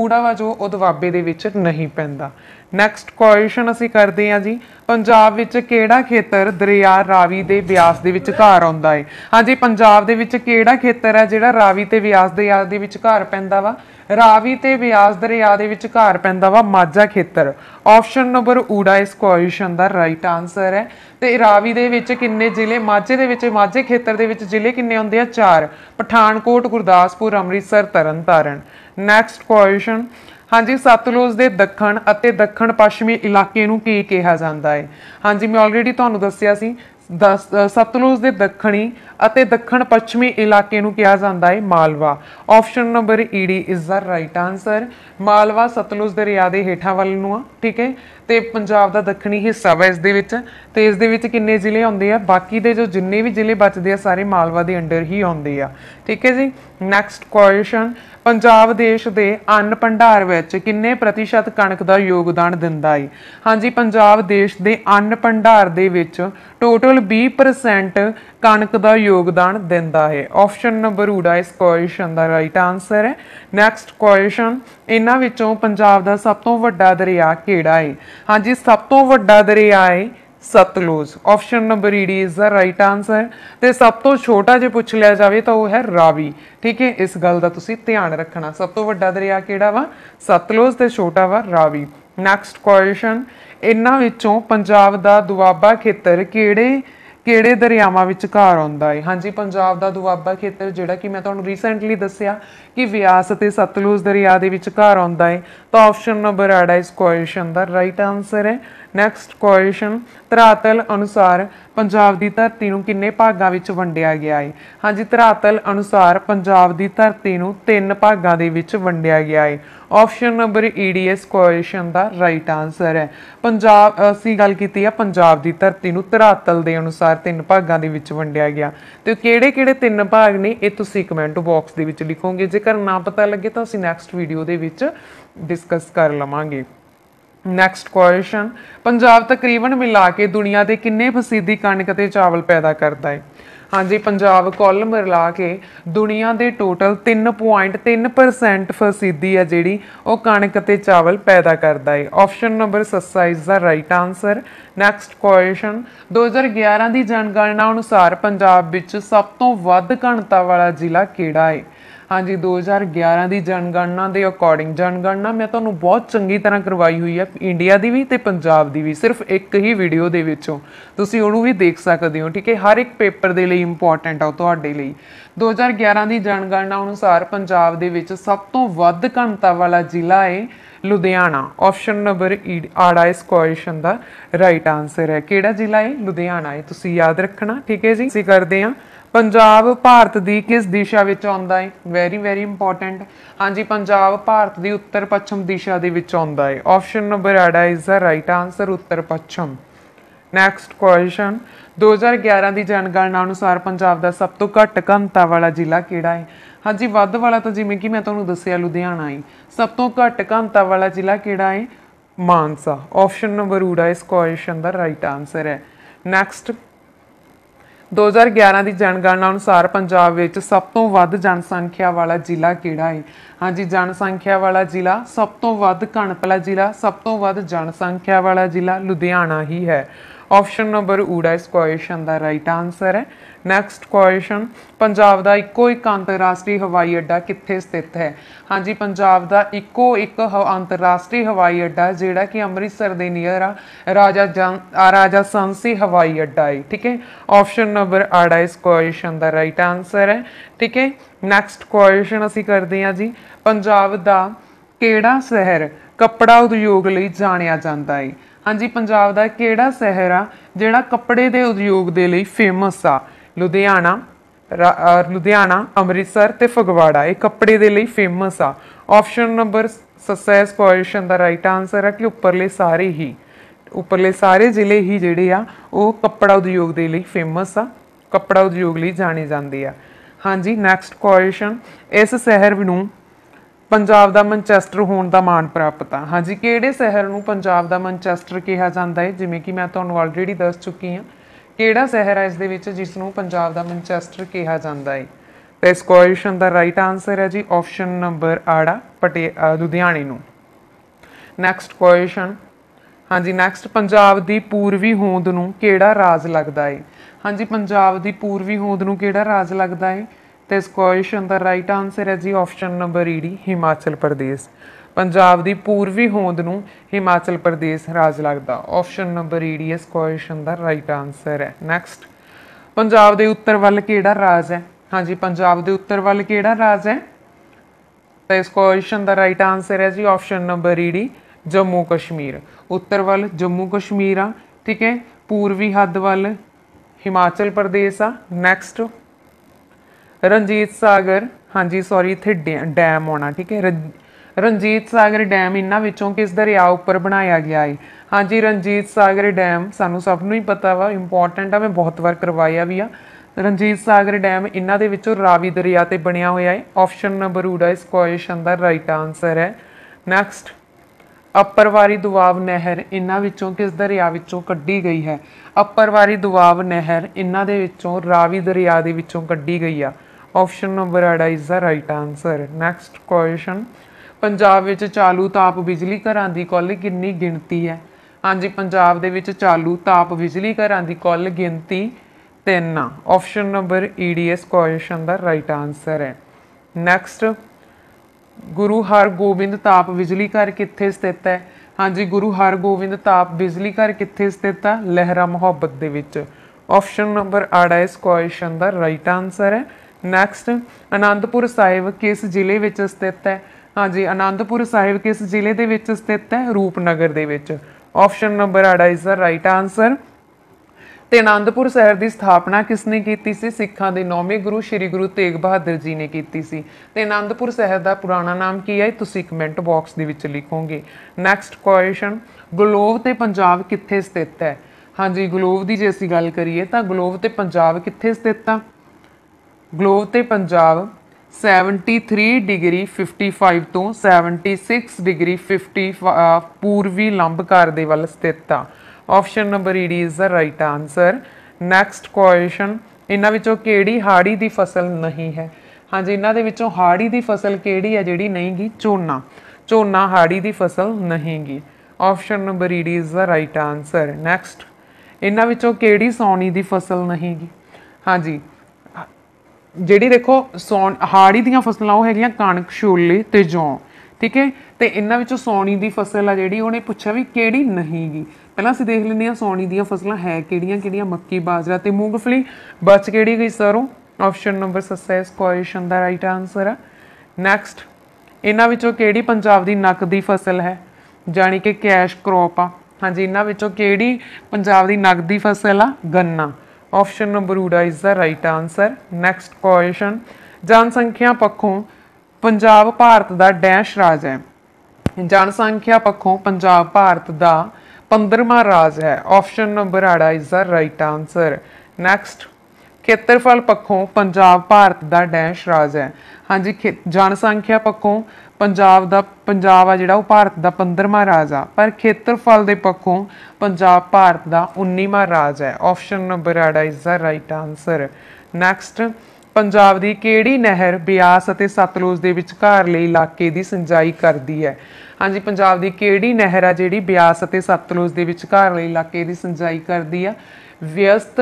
ਊੜਾ ਵਾ ਜੋ ਉਹ ਦੁਆਬੇ ਦੇ ਵਿੱਚ ਨਹੀਂ ਪੈਂਦਾ ਨੈਕਸਟ ਕੁਐਸਚਨ ਅਸੀਂ ਕਰਦੇ ਹਾਂ ਜੀ ਪੰਜਾਬ ਵਿੱਚ ਕਿਹੜਾ ਖੇਤਰ ਦਰਿਆ ਰਾਵੀ ਦੇ ਵਿਆਸ ਦੇ ਵਿਚਕਾਰ ਆਉਂਦਾ ਹੈ ਹਾਂਜੀ ਪੰਜਾਬ ਦੇ ਵਿੱਚ ਕਿਹੜਾ ਖੇਤਰ ਹੈ ਜਿਹੜਾ ਰਾਵੀ ਤੇ ਵਿਆਸ ਯਾਦ ਦੇ ਵਿਚਕਾਰ ਪੈਂਦਾ ਵਾ ਰਾਵੀ ਤੇ ਵਿਆਸ ਦਰਿਆ ਦੇ ਵਿਚਕਾਰ ਪੈਂਦਾ ਵਾ ਮਾਝਾ ਖੇਤਰ ਆਪਸ਼ਨ ਨੰਬਰ ਊੜਾ ਇਸ ਕੁਐਸਚਨ ਦਾ ਰਾਈਟ ਆਨਸਰ ਹੈ ਤੇ ਰਾਵੀ ਦੇ ਵਿੱਚ ਕਿੰਨੇ ਜ਼ਿਲ੍ਹੇ ਮਾਝੇ ਦੇ ਵਿੱਚ ਮਾਝੇ ਖੇਤਰ ਦੇ ਵਿੱਚ ਜ਼ਿਲ੍ਹੇ ਕਿੰਨੇ ਹੁੰਦੇ ਆ ਚਾਰ ਪਠਾਨਕੋਟ ਗੁਰਦਾਸਪੁਰ ਅੰਮ੍ਰਿਤਸਰ ਤਰਨਤਾਰਨ ਨੈਕਸਟ ਕੁਐਸਚਨ ਹਾਂਜੀ ਸਤਲੁਜ ਦੇ ਦੱਖਣ ਅਤੇ ਦੱਖਣ ਪੱਛਮੀ ਇਲਾਕੇ ਨੂੰ ਕੀ ਕਿਹਾ ਜਾਂਦਾ ਹੈ ਹਾਂਜੀ ਮੈਂ ਆਲਰੇਡੀ ਤੁਹਾਨੂੰ ਦੱਸਿਆ ਸੀ ਸਤਲੁਜ ਦੇ ਦੱਖਣੀ ਅਤੇ ਦੱਖਣ ਪੱਛਮੀ ਇਲਾਕੇ ਨੂੰ ਕਿਹਾ ਜਾਂਦਾ ਹੈ ਮਾਲਵਾ ਆਪਸ਼ਨ ਨੰਬਰ ਈਡੀ is the right answer Malwa Sutlej ਦਰਿਆ ਦੇ ਹੇਠਾਂ ਵੱਲ ਨੂੰ ਆ ਠੀਕ ਹੈ ਤੇ ਪੰਜਾਬ ਦਾ ਦੱਖਣੀ ਹਿੱਸਾ ਵਾ ਇਸ ਦੇ ਵਿੱਚ ਤੇ ਇਸ ਦੇ ਵਿੱਚ ਕਿੰਨੇ ਜ਼ਿਲ੍ਹੇ ਆਉਂਦੇ ਆ ਬਾਕੀ ਦੇ ਜੋ ਜਿੰਨੇ ਵੀ ਜ਼ਿਲ੍ਹੇ ਬਚਦੇ ਆ ਸਾਰੇ ਮਾਲਵਾ ਦੇ ਅੰਡਰ ਹੀ ਆਉਂਦੇ ਆ ਠੀਕ ਹੈ ਜੀ ਨੈਕਸਟ ਕੁਐਸਚਨ ਪੰਜਾਬ ਦੇਸ਼ ਦੇ ਅੰਨ ਭੰਡਾਰ ਵਿੱਚ ਕਿੰਨੇ ਪ੍ਰਤੀਸ਼ਤ ਕਣਕ ਦਾ ਯੋਗਦਾਨ ਦਿੰਦਾ ਹੈ ਹਾਂਜੀ ਪੰਜਾਬ ਦੇਸ਼ ਦੇ ਅੰਨ ਭੰਡਾਰ ਦੇ ਵਿੱਚ ਟੋਟਲ 20% ਕਣਕ ਦਾ ਯੋਗਦਾਨ ਦਿੰਦਾ ਹੈ ਆਪਸ਼ਨ ਨੰਬਰ ਊੜਾ ਇਸ ਕੁਐਸਚਨ ਦਾ ਰਾਈਟ ਆਨਸਰ ਹੈ ਨੈਕਸਟ ਕੁਐਸਚਨ ਇਹਨਾਂ ਵਿੱਚੋਂ ਪੰਜਾਬ ਦਾ ਸਭ ਤੋਂ ਵੱਡਾ ਦਰਿਆ ਕਿਹੜਾ ਹੈ ਹਾਂਜੀ ਸਭ ਤੋਂ ਵੱਡਾ ਦਰਿਆ ਹੈ ਸਤਲੁਜ ਆਪਸ਼ਨ ਨੰਬਰ ਈ ਇਜ਼ ਦਾ ਰਾਈਟ ਆਨਸਰ ਤੇ ਸਭ ਤੋਂ ਛੋਟਾ ਜੇ ਪੁੱਛ ਲਿਆ ਜਾਵੇ ਤਾਂ ਉਹ ਹੈ ਰਾਵੀ ਠੀਕ ਹੈ ਇਸ ਗੱਲ ਦਾ ਤੁਸੀਂ ਧਿਆਨ ਰੱਖਣਾ ਸਭ ਤੋਂ ਵੱਡਾ ਦਰਿਆ ਕਿਹੜਾ ਵਾ ਸਤਲੁਜ ਤੇ ਛੋਟਾ ਵਾ ਰਾਵੀ ਨੈਕਸਟ ਕੁਐਸਚਨ ਇਹਨਾਂ ਵਿੱਚੋਂ ਪੰਜਾਬ ਦਾ ਦੁਆਬਾ ਖੇਤਰ ਕਿਹੜੇ ਕਿਹੜੇ ਦਰਿਆਵਾਂ ਵਿੱਚ ਘਾਰ ਆਉਂਦਾ ਹੈ ਹਾਂਜੀ ਪੰਜਾਬ ਦਾ ਦੁਆਬਾ ਖੇਤਰ ਜਿਹੜਾ ਕਿ ਮੈਂ ਤੁਹਾਨੂੰ ਰੀਸੈਂਟਲੀ ਦੱਸਿਆ ਕਿ ਵਿਆਸ ਅਤੇ ਸਤਲੁਜ ਦਰਿਆ ਦੇ ਵਿੱਚ ਘਾਰ ਆਉਂਦਾ ਹੈ ਤਾਂ ਆਪਸ਼ਨ ਨੰਬਰ 8 ਇਸ ਕੁਐਸਚਨ ਦਾ ਰਾਈਟ ਆਨਸਰ ਹੈ ਨੈਕਸਟ ਕੁਐਸਚਨ ਧਰਾਤਲ ਅਨੁਸਾਰ ਪੰਜਾਬ ਦੀ ਧਰਤੀ ਨੂੰ ਕਿੰਨੇ ਭਾਗਾਂ ਵਿੱਚ ਵੰਡਿਆ ਗਿਆ ਹੈ ਹਾਂਜੀ ਧਰਾਤਲ ਅਨੁਸਾਰ ਪੰਜਾਬ ਦੀ ਧਰਤੀ ਨੂੰ ਤਿੰਨ ਭਾਗਾਂ ਦੇ ਵਿੱਚ ਵੰਡਿਆ ਗਿਆ ਹੈ ਆਪਸ਼ਨ ਨੰਬਰ ਈਡੀਐਸ ਕੁਐਸਚਨ ਦਾ ਰਾਈਟ ਆਨਸਰ ਹੈ ਪੰਜਾਬ ਅਸੀਂ ਗੱਲ ਕੀਤੀ ਹੈ ਪੰਜਾਬ ਦੀ ਧਰਤੀ ਨੂੰ ਧਰਾਤਲ ਦੇ ਅਨੁਸਾਰ ਤਿੰਨ ਭਾਗਾਂ ਦੇ ਵਿੱਚ ਵੰਡਿਆ ਗਿਆ ਤੇ ਕਿਹੜੇ ਕਿਹੜੇ ਤਿੰਨ ਭਾਗ ਨੇ ਇਹ ਤੁਸੀਂ ਕਮੈਂਟ ਬਾਕਸ ਦੇ ਵਿੱਚ ਲਿਖੋਗੇ ਜੇਕਰ ਨਾ ਪਤਾ ਲੱਗੇ ਤਾਂ ਅਸੀਂ ਨੈਕਸਟ ਵੀਡੀਓ ਦੇ ਵਿੱਚ ਡਿਸਕਸ ਕਰ ਲਵਾਂਗੇ ਨੈਕਸਟ ਕੁਐਸਚਨ ਪੰਜਾਬ ਤਕਰੀਬਨ ਮਿਲਾ ਕੇ ਦੁਨੀਆ ਦੇ ਕਿੰਨੇ ਫਸੀਦੀ ਕਣਕ ਤੇ ਚਾਵਲ ਪੈਦਾ ਕਰਦਾ ਹੈ ਹਾਂਜੀ ਪੰਜਾਬ ਕੁੱਲ ਮਿਲਾ ਕੇ ਦੁਨੀਆ ਦੇ ਟੋਟਲ 3.3% ਫਸੀਦੀ ਹੈ ਜਿਹੜੀ ਉਹ ਕਣਕ ਤੇ ਚਾਵਲ ਪੈਦਾ ਕਰਦਾ ਹੈ ਆਪਸ਼ਨ ਨੰਬਰ 7 ਇਸ ਦਾ ਰਾਈਟ ਆਨਸਰ ਨੈਕਸਟ ਕੁਐਸਚਨ 2011 ਦੀ ਜਨਗਣਨਾ ਅਨੁਸਾਰ ਪੰਜਾਬ ਵਿੱਚ ਸਭ ਤੋਂ ਵੱਧ ਘਣਤਾ ਵਾਲਾ ਜ਼ਿਲ੍ਹਾ ਕਿਹੜਾ ਹੈ ਹਾਂਜੀ 2011 ਦੀ ਜਨਗਣਨਾ ਦੇ ਅਕੋਰਡਿੰਗ ਜਨਗਣਨਾ ਮੈਂ ਤੁਹਾਨੂੰ ਬਹੁਤ ਚੰਗੀ ਤਰ੍ਹਾਂ ਕਰਵਾਈ ਹੋਈ ਹੈ ਇੰਡੀਆ ਦੀ ਵੀ ਤੇ ਪੰਜਾਬ ਦੀ ਵੀ ਸਿਰਫ ਇੱਕ ਹੀ ਵੀਡੀਓ ਦੇ ਵਿੱਚੋਂ ਤੁਸੀਂ ਉਹਨੂੰ ਵੀ ਦੇਖ ਸਕਦੇ ਹੋ ਠੀਕ ਹੈ ਹਰ ਇੱਕ ਪੇਪਰ ਦੇ ਲਈ ਇੰਪੋਰਟੈਂਟ ਆ ਤੁਹਾਡੇ ਲਈ 2011 ਦੀ ਜਨਗਣਨਾ ਅਨੁਸਾਰ ਪੰਜਾਬ ਦੇ ਵਿੱਚ ਸਭ ਤੋਂ ਵੱਧ ਘਣਤਾ ਵਾਲਾ ਜ਼ਿਲ੍ਹਾ ਹੈ ਲੁਧਿਆਣਾ ਆਪਸ਼ਨ ਨੰਬਰ e, ਆੜਾ ਇਸ ਕੁਐਸਚਨ ਦਾ ਰਾਈਟ ਆਨਸਰ ਹੈ ਕਿਹੜਾ ਜ਼ਿਲ੍ਹਾ ਹੈ ਲੁਧਿਆਣਾ ਹੈ ਤੁਸੀਂ ਯਾਦ ਰੱਖਣਾ ਠੀਕ ਹੈ ਜੀ ਅਸੀਂ ਕਰਦੇ ਹਾਂ ਪੰਜਾਬ ਭਾਰਤ ਦੀ ਕਿਸ ਦਿਸ਼ਾ ਵਿੱਚ ਆਉਂਦਾ ਹੈ ਵੈਰੀ ਵੈਰੀ ਇੰਪੋਰਟੈਂਟ ਹਾਂਜੀ ਪੰਜਾਬ ਭਾਰਤ ਦੀ ਉੱਤਰ ਪੱਛਮ ਦਿਸ਼ਾ ਦੇ ਵਿੱਚ ਆਉਂਦਾ ਹੈ option number 8 is the right answer ਉੱਤਰ ਪੱਛਮ ਨੈਕਸਟ ਕੁਐਸਚਨ 2011 ਦੀ ਜਨਗਣਨਾ ਅਨੁਸਾਰ ਪੰਜਾਬ ਦਾ ਸਭ ਤੋਂ ਘੱਟ ਘਣਤਾ ਵਾਲਾ ਜ਼ਿਲ੍ਹਾ ਕਿਹੜਾ ਹੈ ਹਾਂਜੀ ਵੱਧ ਵਾਲਾ ਤਾਂ ਜਿਵੇਂ ਕਿ ਮੈਂ ਤੁਹਾਨੂੰ ਦੱਸਿਆ ਲੁਧਿਆਣਾ ਹੈ ਸਭ ਤੋਂ ਘੱਟ ਘਣਤਾ ਵਾਲਾ ਜ਼ਿਲ੍ਹਾ ਕਿਹੜਾ ਹੈ ਮਾਨਸਾ ਆਪਸ਼ਨ ਨੰਬਰ 8 ਇਸ ਕੁਐਸਚਨ ਦਾ ਰਾਈਟ ਆਨਸਰ ਹੈ ਨੈਕਸਟ 2011 ਦੀ ਜਨਗਣਨਾ ਅਨੁਸਾਰ ਪੰਜਾਬ ਵਿੱਚ ਸਭ ਤੋਂ ਵੱਧ ਜਨਸੰਖਿਆ ਵਾਲਾ ਜ਼ਿਲ੍ਹਾ ਕਿਹੜਾ ਹੈ ਹਾਂਜੀ ਜਨਸੰਖਿਆ ਵਾਲਾ ਜ਼ਿਲ੍ਹਾ ਸਭ ਤੋਂ ਵੱਧ ਘਣਪਲਾ ਜ਼ਿਲ੍ਹਾ ਸਭ ਤੋਂ ਵੱਧ ਜਨਸੰਖਿਆ ਵਾਲਾ ਜ਼ਿਲ੍ਹਾ ਲੁਧਿਆਣਾ ਹੀ ਹੈ ਆਪਸ਼ਨ ਨੰਬਰ ਊੜਾ ਇਸ ਕੁਐਸਚਨ ਦਾ ਰਾਈਟ ਆਨਸਰ ਹੈ ਨੈਕਸਟ ਕੁਐਸ਼ਨ ਪੰਜਾਬ ਦਾ ਇੱਕੋ ਇੱਕ ਅੰਤਰਰਾਸ਼ਟਰੀ ਹਵਾਈ ਅੱਡਾ ਕਿੱਥੇ ਸਥਿਤ ਹੈ ਹਾਂਜੀ ਪੰਜਾਬ ਦਾ ਇੱਕੋ ਇੱਕ ਅੰਤਰਰਾਸ਼ਟਰੀ ਹਵਾਈ ਅੱਡਾ ਜਿਹੜਾ ਕਿ ਅੰਮ੍ਰਿਤਸਰ ਦੇ ਨੀਅਰ ਆ ਰਾਜਾ ਰਾਜਾ ਸੰਸੀ ਹਵਾਈ ਅੱਡਾ ਹੈ ਠੀਕ ਹੈ ਆਪਸ਼ਨ ਨੰਬਰ ਆੜਾ ਇਸ ਕੁਐਸਚਨ ਦਾ ਰਾਈਟ ਆਨਸਰ ਹੈ ਠੀਕ ਹੈ ਨੈਕਸਟ ਕੁਐਸ਼ਨ ਅਸੀਂ ਕਰਦੇ ਹਾਂ ਜੀ ਪੰਜਾਬ ਦਾ ਕਿਹੜਾ ਸ਼ਹਿਰ ਕੱਪੜਾ ਉਦਯੋਗ ਲਈ ਜਾਣਿਆ ਜਾਂਦਾ ਹੈ ਹਾਂਜੀ ਪੰਜਾਬ ਦਾ ਕਿਹੜਾ ਸ਼ਹਿਰ ਆ ਜਿਹੜਾ ਕੱਪੜੇ ਦੇ ਉਦਯੋਗ ਦੇ ਲਈ ਫੇਮਸ ਆ ਲੁਧਿਆਣਾ ਲੁਧਿਆਣਾ ਅੰਮ੍ਰਿਤਸਰ ਤੇ ਫਗਵਾੜਾ ਇਹ ਕੱਪੜੇ ਦੇ ਲਈ ਫੇਮਸ ਆ ਆਪਸ਼ਨ ਨੰਬਰ ਸਸੈਸ ਕੁਐਸਚਨ ਦਾ ਰਾਈਟ ਆਨਸਰ ਆ ਕਿ ਉੱਪਰਲੇ ਸਾਰੇ ਹੀ ਉੱਪਰਲੇ ਸਾਰੇ ਜ਼ਿਲ੍ਹੇ ਹੀ ਜਿਹੜੇ ਆ ਉਹ ਕੱਪੜਾ ਉਦਯੋਗ ਦੇ ਲਈ ਫੇਮਸ ਆ ਕੱਪੜਾ ਉਦਯੋਗ ਲਈ ਜਾਣੇ ਜਾਂਦੇ ਆ ਹਾਂਜੀ ਨੈਕਸਟ ਕੁਐਸਚਨ ਇਸ ਸ਼ਹਿਰ ਨੂੰ ਪੰਜਾਬ ਦਾ ਮੈਂਚੈਸਟਰ ਹੋਣ ਦਾ ਮਾਣ ਪ੍ਰਾਪਤ ਆ ਹਾਂਜੀ ਕਿਹੜੇ ਸ਼ਹਿਰ ਨੂੰ ਪੰਜਾਬ ਦਾ ਮੈਂਚੈਸਟਰ ਕਿਹਾ ਜਾਂਦਾ ਹੈ ਜਿਵੇਂ ਕਿ ਮੈਂ ਤੁਹਾਨੂੰ ਆਲਰੇਡੀ ਦੱਸ ਚੁੱਕੀ ਹਾਂ ਕਿਹੜਾ ਸ਼ਹਿਰ ਹੈ ਇਸ ਦੇ ਵਿੱਚ ਜਿਸ ਨੂੰ ਪੰਜਾਬ ਦਾ ਮੈਂਚੈਸਟਰ ਕਿਹਾ ਜਾਂਦਾ ਹੈ ਤਾਂ ਇਸ ਕੁਐਸਚਨ ਦਾ ਰਾਈਟ ਆਨਸਰ ਹੈ ਜੀ ਆਪਸ਼ਨ ਨੰਬਰ ਆੜਾ ਪਟੇ ਲੁਧਿਆਣੇ ਨੂੰ ਨੈਕਸਟ ਕੁਐਸਚਨ ਹਾਂਜੀ ਨੈਕਸਟ ਪੰਜਾਬ ਦੀ ਪੂਰਬੀ ਹੋਂਦ ਨੂੰ ਕਿਹੜਾ ਰਾਜ ਲੱਗਦਾ ਹੈ ਹਾਂਜੀ ਪੰਜਾਬ ਦੀ ਪੂਰਬੀ ਹੋਂਦ ਨੂੰ ਕਿਹੜਾ ਰਾਜ ਲੱਗਦਾ ਹੈ ਇਸ ਕੁਐਸਚਨ ਦਾ ਰਾਈਟ ਆਨਸਰ ਹੈ ਜੀ ਆਪਸ਼ਨ ਨੰਬਰ ਈਡੀ ਹਿਮਾਚਲ ਪ੍ਰਦੇਸ਼ ਪੰਜਾਬ ਦੀ ਪੂਰਬੀ ਹੋਂਦ ਨੂੰ ਹਿਮਾਚਲ ਪ੍ਰਦੇਸ਼ ਰਾਜ ਲੱਗਦਾ ਆਪਸ਼ਨ ਨੰਬਰ ਈਡੀ ਇਸ ਕੁਐਸਚਨ ਦਾ ਰਾਈਟ ਆਨਸਰ ਹੈ ਨੈਕਸਟ ਪੰਜਾਬ ਦੇ ਉੱਤਰ ਵੱਲ ਕਿਹੜਾ ਰਾਜ ਹੈ ਹਾਂਜੀ ਪੰਜਾਬ ਦੇ ਉੱਤਰ ਵੱਲ ਕਿਹੜਾ ਰਾਜ ਹੈ ਤਾਂ ਇਸ ਕੁਐਸਚਨ ਦਾ ਰਾਈਟ ਆਨਸਰ ਹੈ ਜੀ ਆਪਸ਼ਨ ਨੰਬਰ ਈਡੀ ਜੰਮੂ ਕਸ਼ਮੀਰ ਉੱਤਰ ਵੱਲ ਜੰਮੂ ਕਸ਼ਮੀਰ ਆ ਠੀਕ ਹੈ ਪੂਰਬੀ ਹੱਦ ਵੱਲ ਹਿਮਾਚਲ ਪ੍ਰਦੇਸ਼ ਆ ਨੈਕਸਟ ਰਣਜੀਤ ਸਾਗਰ ਹਾਂਜੀ ਸੌਰੀ ਇੱਥੇ ਡੈਮ ਆਉਣਾ ਠੀਕ ਹੈ ਰਣਜੀਤ ਸਾਗਰ ਡੈਮ ਇਹਨਾਂ ਵਿੱਚੋਂ ਕਿਸ ਦਰਿਆ ਉੱਪਰ ਬਣਾਇਆ ਗਿਆ ਹੈ ਹਾਂਜੀ ਰਣਜੀਤ ਸਾਗਰ ਡੈਮ ਸਾਨੂੰ ਸਭ ਨੂੰ ਹੀ ਪਤਾ ਵਾ ਇੰਪੋਰਟੈਂਟ ਆ ਮੈਂ ਬਹੁਤ ਵਾਰ ਕਰਵਾਇਆ ਵੀ ਆ ਰਣਜੀਤ ਸਾਗਰ ਡੈਮ ਇਹਨਾਂ ਦੇ ਵਿੱਚੋਂ ਰਾਵੀ ਦਰਿਆ ਤੇ ਬਣਿਆ ਹੋਇਆ ਹੈ ਆਪਸ਼ਨ ਨੰਬਰ ਊੜਾ ਇਸ ਕੁਐਸਚਨ ਦਾ ਰਾਈਟ ਆਨਸਰ ਹੈ ਨੈਕਸਟ ਅਪਰਵਾਰੀ ਦੁਆਬ ਨਹਿਰ ਇਹਨਾਂ ਵਿੱਚੋਂ ਕਿਸ ਦਰਿਆ ਵਿੱਚੋਂ ਕੱਢੀ ਗਈ ਹੈ ਅਪਰਵਾਰੀ ਦੁਆਬ ਨਹਿਰ ਇਹਨਾਂ ਦੇ ਵਿੱਚੋਂ ਰਾਵੀ ਦਰਿਆ ਦੇ ਵਿੱਚੋਂ ਕੱਢੀ ਗਈ ਆ ਆਪਸ਼ਨ ਨੰਬਰ ਆੜਾ is the right answer next question Punjab ਵਿੱਚ ਚਾਲੂ ਤਾਪ ਬਿਜਲੀ ਘਰਾਂ ਦੀ ਕੁੱਲ ਕਿੰਨੀ ਗਿਣਤੀ ਹੈ ਹਾਂਜੀ ਪੰਜਾਬ ਦੇ ਵਿੱਚ ਚਾਲੂ ਤਾਪ ਬਿਜਲੀ ਘਰਾਂ ਦੀ ਕੁੱਲ ਗਿਣਤੀ 3 ਆ ਆਪਸ਼ਨ ਨੰਬਰ ਈਡੀਐਸ ਕੁਐਸਚਨ ਦਾ ਰਾਈਟ ਆਨਸਰ ਹੈ ਨੈਕਸਟ ਗੁਰੂ ਹਰਗੋਬਿੰਦ ਤਾਪ ਬਿਜਲੀ ਘਰ ਕਿੱਥੇ ਸਥਿਤ ਹੈ ਹਾਂਜੀ ਗੁਰੂ ਹਰਗੋਬਿੰਦ ਤਾਪ ਬਿਜਲੀ ਘਰ ਕਿੱਥੇ ਸਥਿਤ ਹੈ ਲਹਿਰਾ ਮੁਹੱਬਤ ਦੇ ਵਿੱਚ ਆਪਸ਼ਨ ਨੰਬਰ 8 ਇਸ ਕੁਐਸਚਨ ਦਾ ਰਾਈਟ ਆਨਸਰ ਹੈ ਨੈਕਸਟ ਅਨੰਦਪੁਰ ਸਾਹਿਬ ਕਿਸ ਜ਼ਿਲ੍ਹੇ ਵਿੱਚ ਸਥਿਤ ਹੈ ਹਾਂਜੀ ਅਨੰਦਪੁਰ ਸਾਹਿਬ ਕਿਸ ਜ਼ਿਲ੍ਹੇ ਦੇ ਵਿੱਚ ਸਥਿਤ ਹੈ ਰੂਪਨਗਰ ਦੇ ਵਿੱਚ option number 8 is the right answer ਤੇ ਅਨੰਦਪੁਰ ਸਾਹਿਬ ਦੀ ਸਥਾਪਨਾ ਕਿਸ ਨੇ ਕੀਤੀ ਸੀ ਸਿੱਖਾਂ ਦੇ ਨੌਵੇਂ ਗੁਰੂ ਸ੍ਰੀ ਗੁਰੂ ਤੇਗ ਬਹਾਦਰ ਜੀ ਨੇ ਕੀਤੀ ਸੀ ਤੇ ਅਨੰਦਪੁਰ ਸਾਹਿਬ ਦਾ ਪੁਰਾਣਾ ਨਾਮ ਕੀ ਹੈ ਤੁਸੀਂ ਕਮੈਂਟ ਬਾਕਸ ਦੇ ਵਿੱਚ ਲਿਖੋਗੇ ਨੈਕਸਟ ਕੁਐਸਚਨ ਗਲੋਬ ਤੇ ਪੰਜਾਬ ਕਿੱਥੇ ਸਥਿਤ ਹੈ ਹਾਂਜੀ ਗਲੋਬ ਦੀ ਜੇ ਅਸੀਂ ਗੱਲ ਕਰੀਏ ਤਾਂ ਗਲੋਬ ਤੇ ਪੰਜਾਬ ਕਿੱਥੇ ਸਥਿਤ ਆ ਗਲੋਬ ਤੇ ਪੰਜਾਬ 73 ਡਿਗਰੀ 55 ਤੋਂ 76 ਡਿਗਰੀ 50 ਪੂਰਵੀ ਲੰਬਕਾਰ ਦੇ ਵੱਲ ਸਥਿਤ ਆ ਆਪਸ਼ਨ ਨੰਬਰ ਈ is the right answer next question ਇਹਨਾਂ ਵਿੱਚੋਂ ਕਿਹੜੀ ਹਾੜੀ ਦੀ ਫਸਲ ਨਹੀਂ ਹੈ ਹਾਂਜੀ ਇਹਨਾਂ ਦੇ ਵਿੱਚੋਂ ਹਾੜੀ ਦੀ ਫਸਲ ਕਿਹੜੀ ਹੈ ਜਿਹੜੀ ਨਹੀਂਗੀ ਝੋਨਾ ਝੋਨਾ ਹਾੜੀ ਦੀ ਫਸਲ ਨਹੀਂਗੀ ਆਪਸ਼ਨ ਨੰਬਰ ਈ is the right answer next ਇਹਨਾਂ ਵਿੱਚੋਂ ਕਿਹੜੀ ਸੌਣੀ ਦੀ ਫਸਲ ਨਹੀਂਗੀ ਹਾਂਜੀ ਜਿਹੜੀ ਦੇਖੋ ਸੌਣ ਹਾੜੀ ਦੀਆਂ ਫਸਲਾਂ ਉਹ ਹੈਗੀਆਂ ਕਣਕ ਛੋਲੇ ਤੇ ਜੌਂ ਠੀਕ ਹੈ ਤੇ ਇਹਨਾਂ ਵਿੱਚੋਂ ਸੌਣੀ ਦੀ ਫਸਲ ਆ ਜਿਹੜੀ ਉਹਨੇ ਪੁੱਛਿਆ ਵੀ ਕਿਹੜੀ ਨਹੀਂਗੀ ਪਹਿਲਾਂ ਅਸੀਂ ਦੇਖ ਲੈਂਦੇ ਹਾਂ ਸੌਣੀ ਦੀਆਂ ਫਸਲਾਂ ਹੈ ਕਿਹੜੀਆਂ ਕਿਹੜੀਆਂ ਮੱਕੀ ਬਾਜਰਾ ਤੇ ਮੂੰਗਫਲੀ ਬਚ ਕਿਹੜੀ ਗਈ ਸਰੋਂ ਆਪਸ਼ਨ ਨੰਬਰ ਸਸੈਸ ਇਸ ਕੁਐਸਚਨ ਦਾ ਰਾਈਟ ਆਨਸਰ ਆ ਨੈਕਸਟ ਇਹਨਾਂ ਵਿੱਚੋਂ ਕਿਹੜੀ ਪੰਜਾਬ ਦੀ ਨਕਦੀ ਫਸਲ ਹੈ ਜਾਨੀ ਕਿ ਕੈਸ਼ ਕ੍ਰੋਪ ਆ ਹਾਂਜੀ ਇਹਨਾਂ ਵਿੱਚੋਂ ਕਿਹੜੀ ਪੰਜਾਬ ਦੀ ਨਕਦੀ ਫਸਲ ਆ ਗੰਨਾ ਆਪਸ਼ਨ ਨੰਬਰ ਊੜਾ is the right answer next question ਜਨਸੰਖਿਆ ਪੱਖੋਂ ਪੰਜਾਬ ਭਾਰਤ ਦਾ ਡੈਸ਼ ਰਾਜ ਹੈ ਜਨਸੰਖਿਆ ਪੱਖੋਂ ਪੰਜਾਬ ਭਾਰਤ ਦਾ 15ਵਾਂ ਰਾਜ ਹੈ option number 8 is the right answer next ਖੇਤਰਫਲ ਪੱਖੋਂ ਪੰਜਾਬ ਭਾਰਤ ਦਾ ਡੈਸ਼ ਰਾਜ ਹੈ ਹਾਂਜੀ ਜਨਸੰਖਿਆ ਪੱਖੋਂ ਪੰਜਾਬ ਦਾ ਪੰਜਾਬ ਆ ਜਿਹੜਾ ਉਹ ਭਾਰਤ ਦਾ 15ਵਾਂ ਰਾਜ ਆ ਪਰ ਖੇਤਰਫਲ ਦੇ ਪੱਖੋਂ ਪੰਜਾਬ ਭਾਰਤ ਦਾ 19ਵਾਂ ਰਾਜ ਹੈ option number 8 is the right answer next Punjab ਦੀ ਕਿਹੜੀ ਨਹਿਰ ਬਿਆਸ ਅਤੇ ਸਤਲੁਜ ਦੇ ਵਿਚਕਾਰਲੇ ਇਲਾਕੇ ਦੀ ਸਿੰਜਾਈ ਕਰਦੀ ਹੈ ਹਾਂਜੀ ਪੰਜਾਬ ਦੀ ਕਿਹੜੀ ਨਹਿਰ ਆ ਜਿਹੜੀ ਬਿਆਸ ਅਤੇ ਸਤਲੁਜ ਦੇ ਵਿਚਕਾਰਲੇ ਇਲਾਕੇ ਦੀ ਸਿੰਜਾਈ ਕਰਦੀ ਆ ਵਿਅਸਤ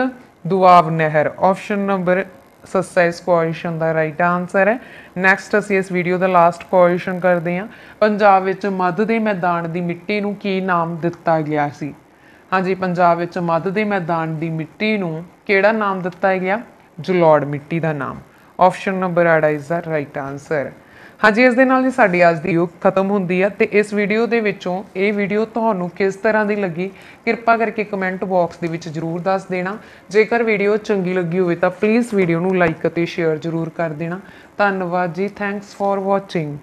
ਦੁਆਬ ਨਹਿਰ ਆਪਸ਼ਨ ਨੰਬਰ ਸਸਸਾਈਜ਼ ਕੁਐਸਚਨ ਦਾ ਰਾਈਟ ਆਨਸਰ ਹੈ ਨੈਕਸਟ ਅਸੀਂ ਇਸ ਵੀਡੀਓ ਦਾ ਲਾਸਟ ਕੁਐਸਚਨ ਕਰਦੇ ਹਾਂ ਪੰਜਾਬ ਵਿੱਚ ਮੱਧ ਦੇ ਮੈਦਾਨ ਦੀ ਮਿੱਟੀ ਨੂੰ ਕੀ ਨਾਮ ਦਿੱਤਾ ਗਿਆ ਸੀ ਹਾਂਜੀ ਪੰਜਾਬ ਵਿੱਚ ਮੱਧ ਦੇ ਮੈਦਾਨ ਦੀ ਮਿੱਟੀ ਨੂੰ ਕਿਹੜਾ ਨਾਮ ਦਿੱਤਾ ਗਿਆ ਜਲੋੜ ਮਿੱਟੀ ਦਾ ਨਾਮ option number 8 is the right answer ਹਾਂਜੀ ਇਸ ਦੇ ਨਾਲ ਹੀ ਸਾਡੀ ਅੱਜ ਦੀ ਯੁੱਗ ਖਤਮ ਹੁੰਦੀ ਹੈ ਤੇ ਇਸ ਵੀਡੀਓ ਦੇ ਵਿੱਚੋਂ ਇਹ ਵੀਡੀਓ ਤੁਹਾਨੂੰ ਕਿਸ ਤਰ੍ਹਾਂ ਦੀ ਲੱਗੀ ਕਿਰਪਾ ਕਰਕੇ ਕਮੈਂਟ ਬਾਕਸ ਦੇ ਵਿੱਚ ਜਰੂਰ ਦੱਸ ਦੇਣਾ ਜੇਕਰ ਵੀਡੀਓ ਚੰਗੀ ਲੱਗੀ ਹੋਵੇ ਤਾਂ ਪਲੀਜ਼ ਵੀਡੀਓ ਨੂੰ ਲਾਈਕ ਅਤੇ ਸ਼ੇਅਰ ਜਰੂਰ ਕਰ ਦੇਣਾ ਧੰਨਵਾਦ ਜੀ ਥੈਂਕਸ ਫਾਰ ਵਾਚਿੰਗ